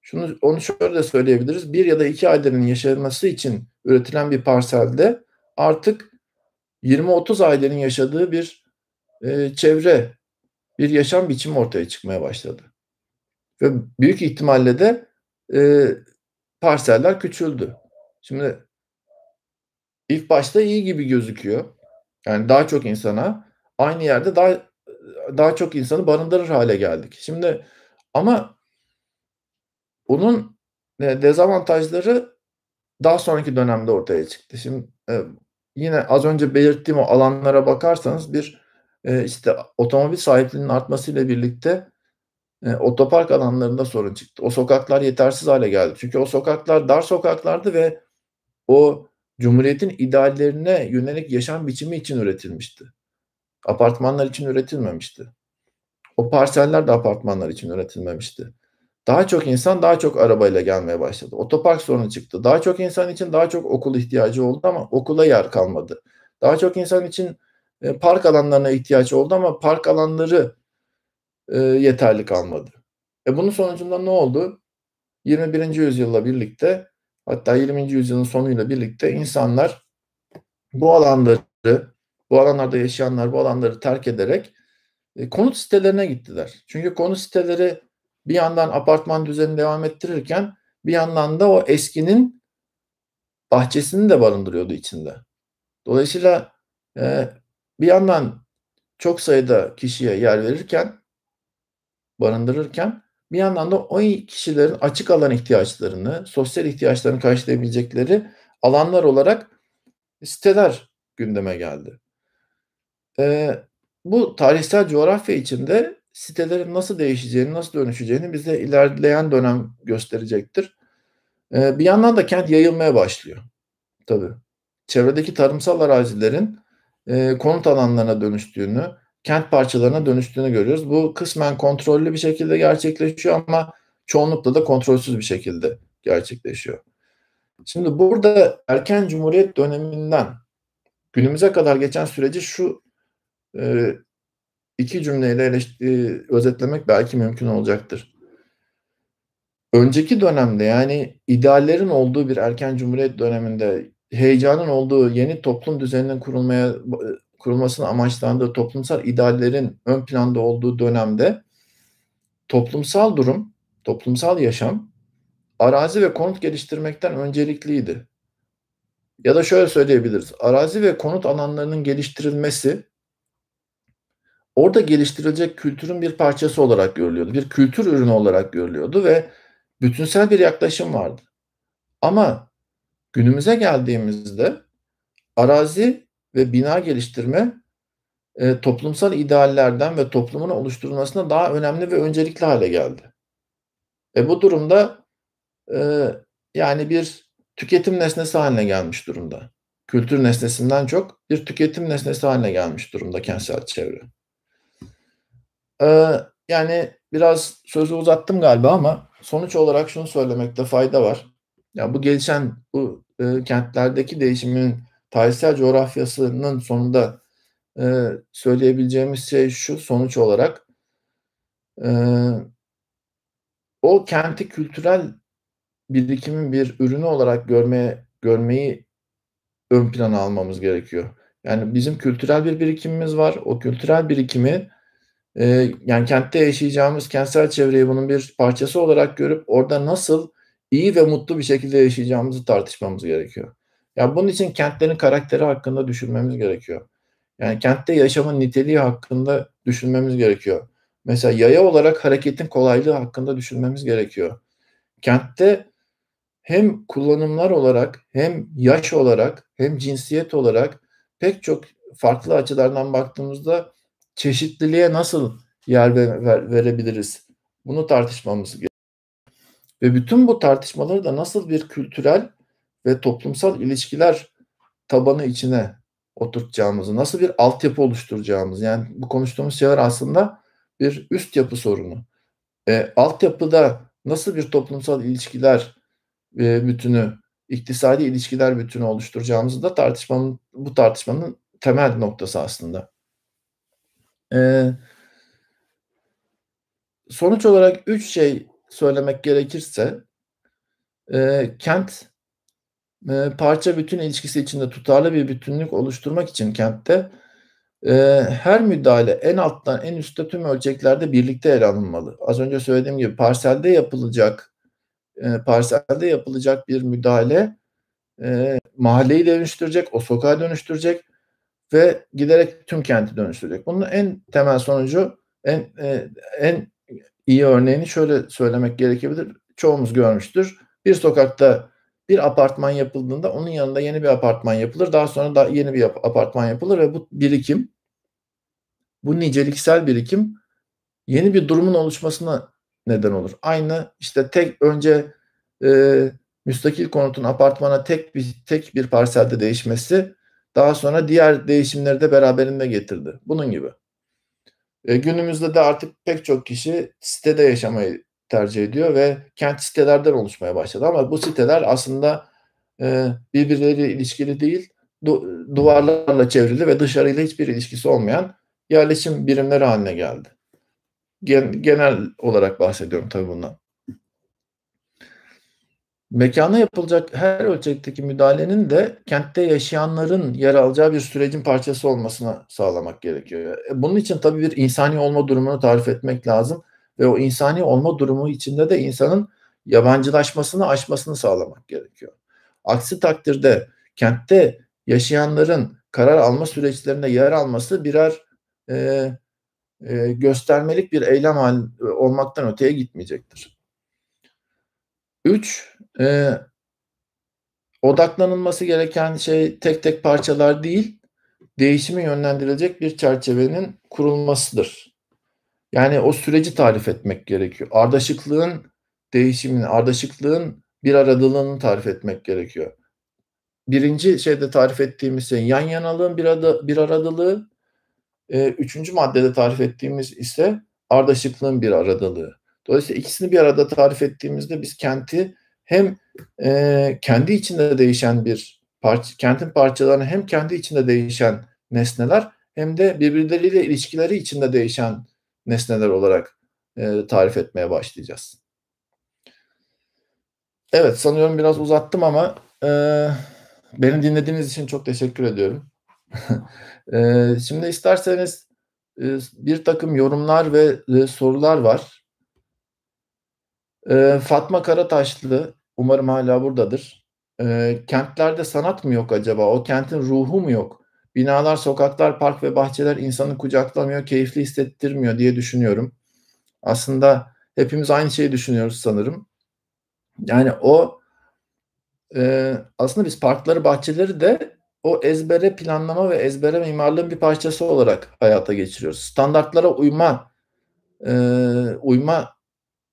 Şunu onu şöyle de söyleyebiliriz. Bir ya da iki ailenin yaşanması için üretilen bir parselde artık 20-30 ailenin yaşadığı bir e, çevre, bir yaşam biçimi ortaya çıkmaya başladı. Ve büyük ihtimalle de e, parseller küçüldü. Şimdi ilk başta iyi gibi gözüküyor. Yani daha çok insana aynı yerde daha daha çok insanı barındırır hale geldik. Şimdi ama bunun e, dezavantajları daha sonraki dönemde ortaya çıktı. Şimdi e, yine az önce belirttiğim o alanlara bakarsanız bir e, işte otomobil sahipliğinin artmasıyla birlikte e, otopark alanlarında sorun çıktı. O sokaklar yetersiz hale geldi. Çünkü o sokaklar dar sokaklardı ve o Cumhuriyet'in ideallerine yönelik yaşam biçimi için üretilmişti. Apartmanlar için üretilmemişti. O parseller de apartmanlar için üretilmemişti. Daha çok insan daha çok arabayla gelmeye başladı. Otopark sorunu çıktı. Daha çok insan için daha çok okul ihtiyacı oldu ama okula yer kalmadı. Daha çok insan için e, park alanlarına ihtiyaç oldu ama park alanları e, yeterli kalmadı. E bunun sonucunda ne oldu? 21. yüzyılla birlikte hatta 20. yüzyılın sonuyla birlikte insanlar bu alanları, bu alanlarda yaşayanlar bu alanları terk ederek e, konut sitelerine gittiler. Çünkü konut siteleri bir yandan apartman düzenini devam ettirirken bir yandan da o eskinin bahçesini de barındırıyordu içinde. Dolayısıyla e, bir yandan çok sayıda kişiye yer verirken barındırırken bir yandan da o kişilerin açık alan ihtiyaçlarını, sosyal ihtiyaçlarını karşılayabilecekleri alanlar olarak siteler gündeme geldi. Ee, bu tarihsel coğrafya içinde sitelerin nasıl değişeceğini, nasıl dönüşeceğini bize ilerleyen dönem gösterecektir. Ee, bir yandan da kent yayılmaya başlıyor. Tabii. Çevredeki tarımsal arazilerin e, konut alanlarına dönüştüğünü, kent parçalarına dönüştüğünü görüyoruz. Bu kısmen kontrollü bir şekilde gerçekleşiyor ama çoğunlukla da kontrolsüz bir şekilde gerçekleşiyor. Şimdi burada erken cumhuriyet döneminden günümüze kadar geçen süreci şu e, iki cümleyle eleşti, e, özetlemek belki mümkün olacaktır. Önceki dönemde yani ideallerin olduğu bir erken cumhuriyet döneminde heyecanın olduğu yeni toplum düzeninin kurulmaya kurulmasının amaçlandığı toplumsal ideallerin ön planda olduğu dönemde toplumsal durum, toplumsal yaşam arazi ve konut geliştirmekten öncelikliydi. Ya da şöyle söyleyebiliriz. Arazi ve konut alanlarının geliştirilmesi orada geliştirilecek kültürün bir parçası olarak görülüyordu. Bir kültür ürünü olarak görülüyordu ve bütünsel bir yaklaşım vardı. Ama günümüze geldiğimizde arazi ve bina geliştirme e, toplumsal ideallerden ve toplumun oluşturulmasına daha önemli ve öncelikli hale geldi. E, bu durumda e, yani bir tüketim nesnesi haline gelmiş durumda. Kültür nesnesinden çok bir tüketim nesnesi haline gelmiş durumda kentsel çevre. E, yani biraz sözü uzattım galiba ama sonuç olarak şunu söylemekte fayda var. Ya bu gelişen bu e, kentlerdeki değişimin tarihsel coğrafyasının sonunda e, söyleyebileceğimiz şey şu sonuç olarak e, o kenti kültürel birikimin bir ürünü olarak görmeye görmeyi ön plana almamız gerekiyor. Yani bizim kültürel bir birikimimiz var. O kültürel birikimi e, yani kentte yaşayacağımız kentsel çevreyi bunun bir parçası olarak görüp orada nasıl iyi ve mutlu bir şekilde yaşayacağımızı tartışmamız gerekiyor. Ya bunun için kentlerin karakteri hakkında düşünmemiz gerekiyor. Yani kentte yaşamın niteliği hakkında düşünmemiz gerekiyor. Mesela yaya olarak hareketin kolaylığı hakkında düşünmemiz gerekiyor. Kentte hem kullanımlar olarak hem yaş olarak hem cinsiyet olarak pek çok farklı açılardan baktığımızda çeşitliliğe nasıl yer verebiliriz? Bunu tartışmamız gerekiyor. Ve bütün bu tartışmaları da nasıl bir kültürel ve toplumsal ilişkiler tabanı içine oturtacağımızı, nasıl bir altyapı oluşturacağımız. Yani bu konuştuğumuz şeyler aslında bir üst yapı sorunu. E, altyapıda nasıl bir toplumsal ilişkiler e, bütünü, iktisadi ilişkiler bütünü oluşturacağımızı da tartışmanın, bu tartışmanın temel noktası aslında. E, sonuç olarak üç şey söylemek gerekirse, e, kent ee, parça bütün ilişkisi içinde tutarlı bir bütünlük oluşturmak için kentte e, her müdahale en alttan en üstte tüm ölçeklerde birlikte ele alınmalı. Az önce söylediğim gibi parselde yapılacak e, parselde yapılacak bir müdahale e, mahalleyi dönüştürecek, o sokağı dönüştürecek ve giderek tüm kenti dönüştürecek. Bunun en temel sonucu en en iyi örneğini şöyle söylemek gerekebilir. Çoğumuz görmüştür. Bir sokakta bir apartman yapıldığında onun yanında yeni bir apartman yapılır. Daha sonra da yeni bir apartman yapılır ve bu birikim, bu niceliksel birikim yeni bir durumun oluşmasına neden olur. Aynı işte tek önce e, müstakil konutun apartmana tek bir tek bir parselde değişmesi daha sonra diğer değişimleri de beraberinde getirdi. Bunun gibi. E, günümüzde de artık pek çok kişi sitede yaşamayı tercih ediyor ve kent sitelerden oluşmaya başladı. Ama bu siteler aslında e, birbirleriyle ilişkili değil, du- duvarlarla çevrili ve dışarıyla hiçbir ilişkisi olmayan yerleşim birimleri haline geldi. Gen- genel olarak bahsediyorum tabii bundan. Mekana yapılacak her ölçekteki müdahalenin de kentte yaşayanların yer alacağı bir sürecin parçası olmasına sağlamak gerekiyor. E, bunun için tabii bir insani olma durumunu tarif etmek lazım ve o insani olma durumu içinde de insanın yabancılaşmasını aşmasını sağlamak gerekiyor. Aksi takdirde kentte yaşayanların karar alma süreçlerinde yer alması birer e, e, göstermelik bir eylem hal, e, olmaktan öteye gitmeyecektir. Üç, e, odaklanılması gereken şey tek tek parçalar değil, değişimi yönlendirecek bir çerçevenin kurulmasıdır. Yani o süreci tarif etmek gerekiyor. Ardışıklığın değişimini, ardışıklığın bir aradalığını tarif etmek gerekiyor. Birinci şeyde tarif ettiğimiz şey yan yanalığın bir, arada, bir aradalığı. E, üçüncü maddede tarif ettiğimiz ise ardışıklığın bir aradalığı. Dolayısıyla ikisini bir arada tarif ettiğimizde biz kenti hem e, kendi içinde değişen bir parça, kentin parçalarını hem kendi içinde değişen nesneler hem de birbirleriyle ilişkileri içinde değişen nesneler olarak e, tarif etmeye başlayacağız. Evet sanıyorum biraz uzattım ama e, beni dinlediğiniz için çok teşekkür ediyorum. e, şimdi isterseniz e, bir takım yorumlar ve e, sorular var. E, Fatma Karataşlı umarım hala buradadır. E, kentlerde sanat mı yok acaba? O kentin ruhu mu yok? Binalar, sokaklar, park ve bahçeler insanı kucaklamıyor, keyifli hissettirmiyor diye düşünüyorum. Aslında hepimiz aynı şeyi düşünüyoruz sanırım. Yani o e, aslında biz parkları, bahçeleri de o ezbere planlama ve ezbere mimarlığın bir parçası olarak hayata geçiriyoruz. Standartlara uyma e, uyma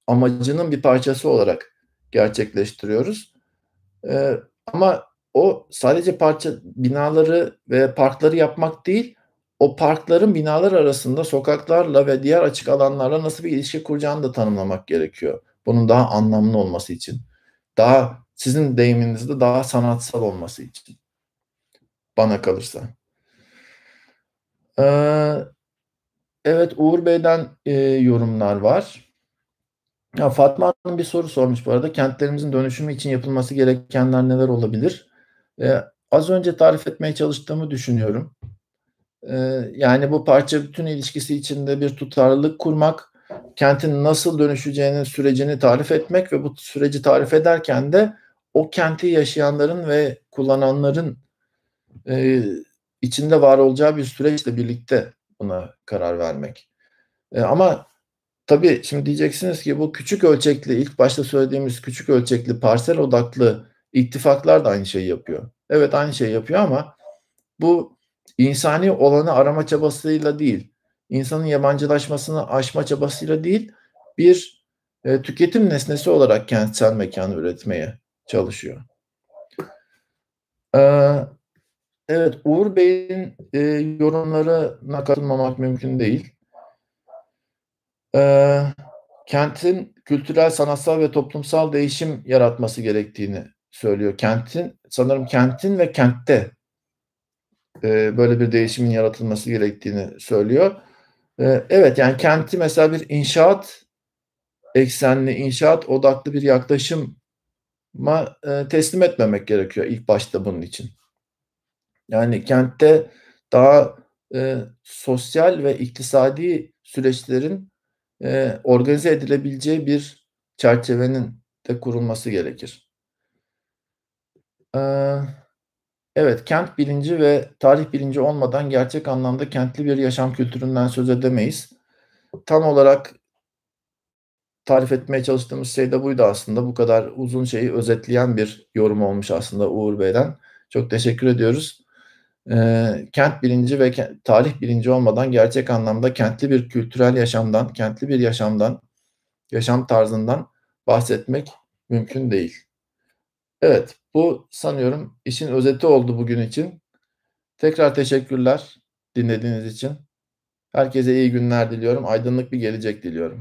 amacının bir parçası olarak gerçekleştiriyoruz. E, ama o sadece parça binaları ve parkları yapmak değil, o parkların binalar arasında sokaklarla ve diğer açık alanlarla nasıl bir ilişki kuracağını da tanımlamak gerekiyor. Bunun daha anlamlı olması için. Daha sizin deyiminizde daha sanatsal olması için. Bana kalırsa. Ee, evet Uğur Bey'den e, yorumlar var. Ya Fatma Hanım bir soru sormuş bu arada. Kentlerimizin dönüşümü için yapılması gerekenler neler olabilir? E, az önce tarif etmeye çalıştığımı düşünüyorum. E, yani bu parça bütün ilişkisi içinde bir tutarlılık kurmak, kentin nasıl dönüşeceğinin sürecini tarif etmek ve bu süreci tarif ederken de o kenti yaşayanların ve kullananların e, içinde var olacağı bir süreçle birlikte buna karar vermek. E, ama tabii şimdi diyeceksiniz ki bu küçük ölçekli ilk başta söylediğimiz küçük ölçekli parsel odaklı İttifaklar da aynı şeyi yapıyor. Evet aynı şeyi yapıyor ama bu insani olanı arama çabasıyla değil, insanın yabancılaşmasını aşma çabasıyla değil, bir e, tüketim nesnesi olarak kentsel mekan üretmeye çalışıyor. Ee, evet, Uğur Bey'in e, yorumlarına katılmamak mümkün değil. Ee, kentin kültürel, sanatsal ve toplumsal değişim yaratması gerektiğini söylüyor. Kentin sanırım kentin ve kentte e, böyle bir değişimin yaratılması gerektiğini söylüyor. E, evet yani kenti mesela bir inşaat eksenli, inşaat odaklı bir yaklaşıma e, teslim etmemek gerekiyor ilk başta bunun için. Yani kentte daha e, sosyal ve iktisadi süreçlerin e, organize edilebileceği bir çerçevenin de kurulması gerekir. Ee, evet, kent bilinci ve tarih bilinci olmadan gerçek anlamda kentli bir yaşam kültüründen söz edemeyiz. Tam olarak tarif etmeye çalıştığımız şey de buydu aslında. Bu kadar uzun şeyi özetleyen bir yorum olmuş aslında Uğur Bey'den. Çok teşekkür ediyoruz. Ee, kent bilinci ve ke- tarih bilinci olmadan gerçek anlamda kentli bir kültürel yaşamdan, kentli bir yaşamdan, yaşam tarzından bahsetmek mümkün değil. Evet, bu sanıyorum işin özeti oldu bugün için. Tekrar teşekkürler dinlediğiniz için. Herkese iyi günler diliyorum. Aydınlık bir gelecek diliyorum.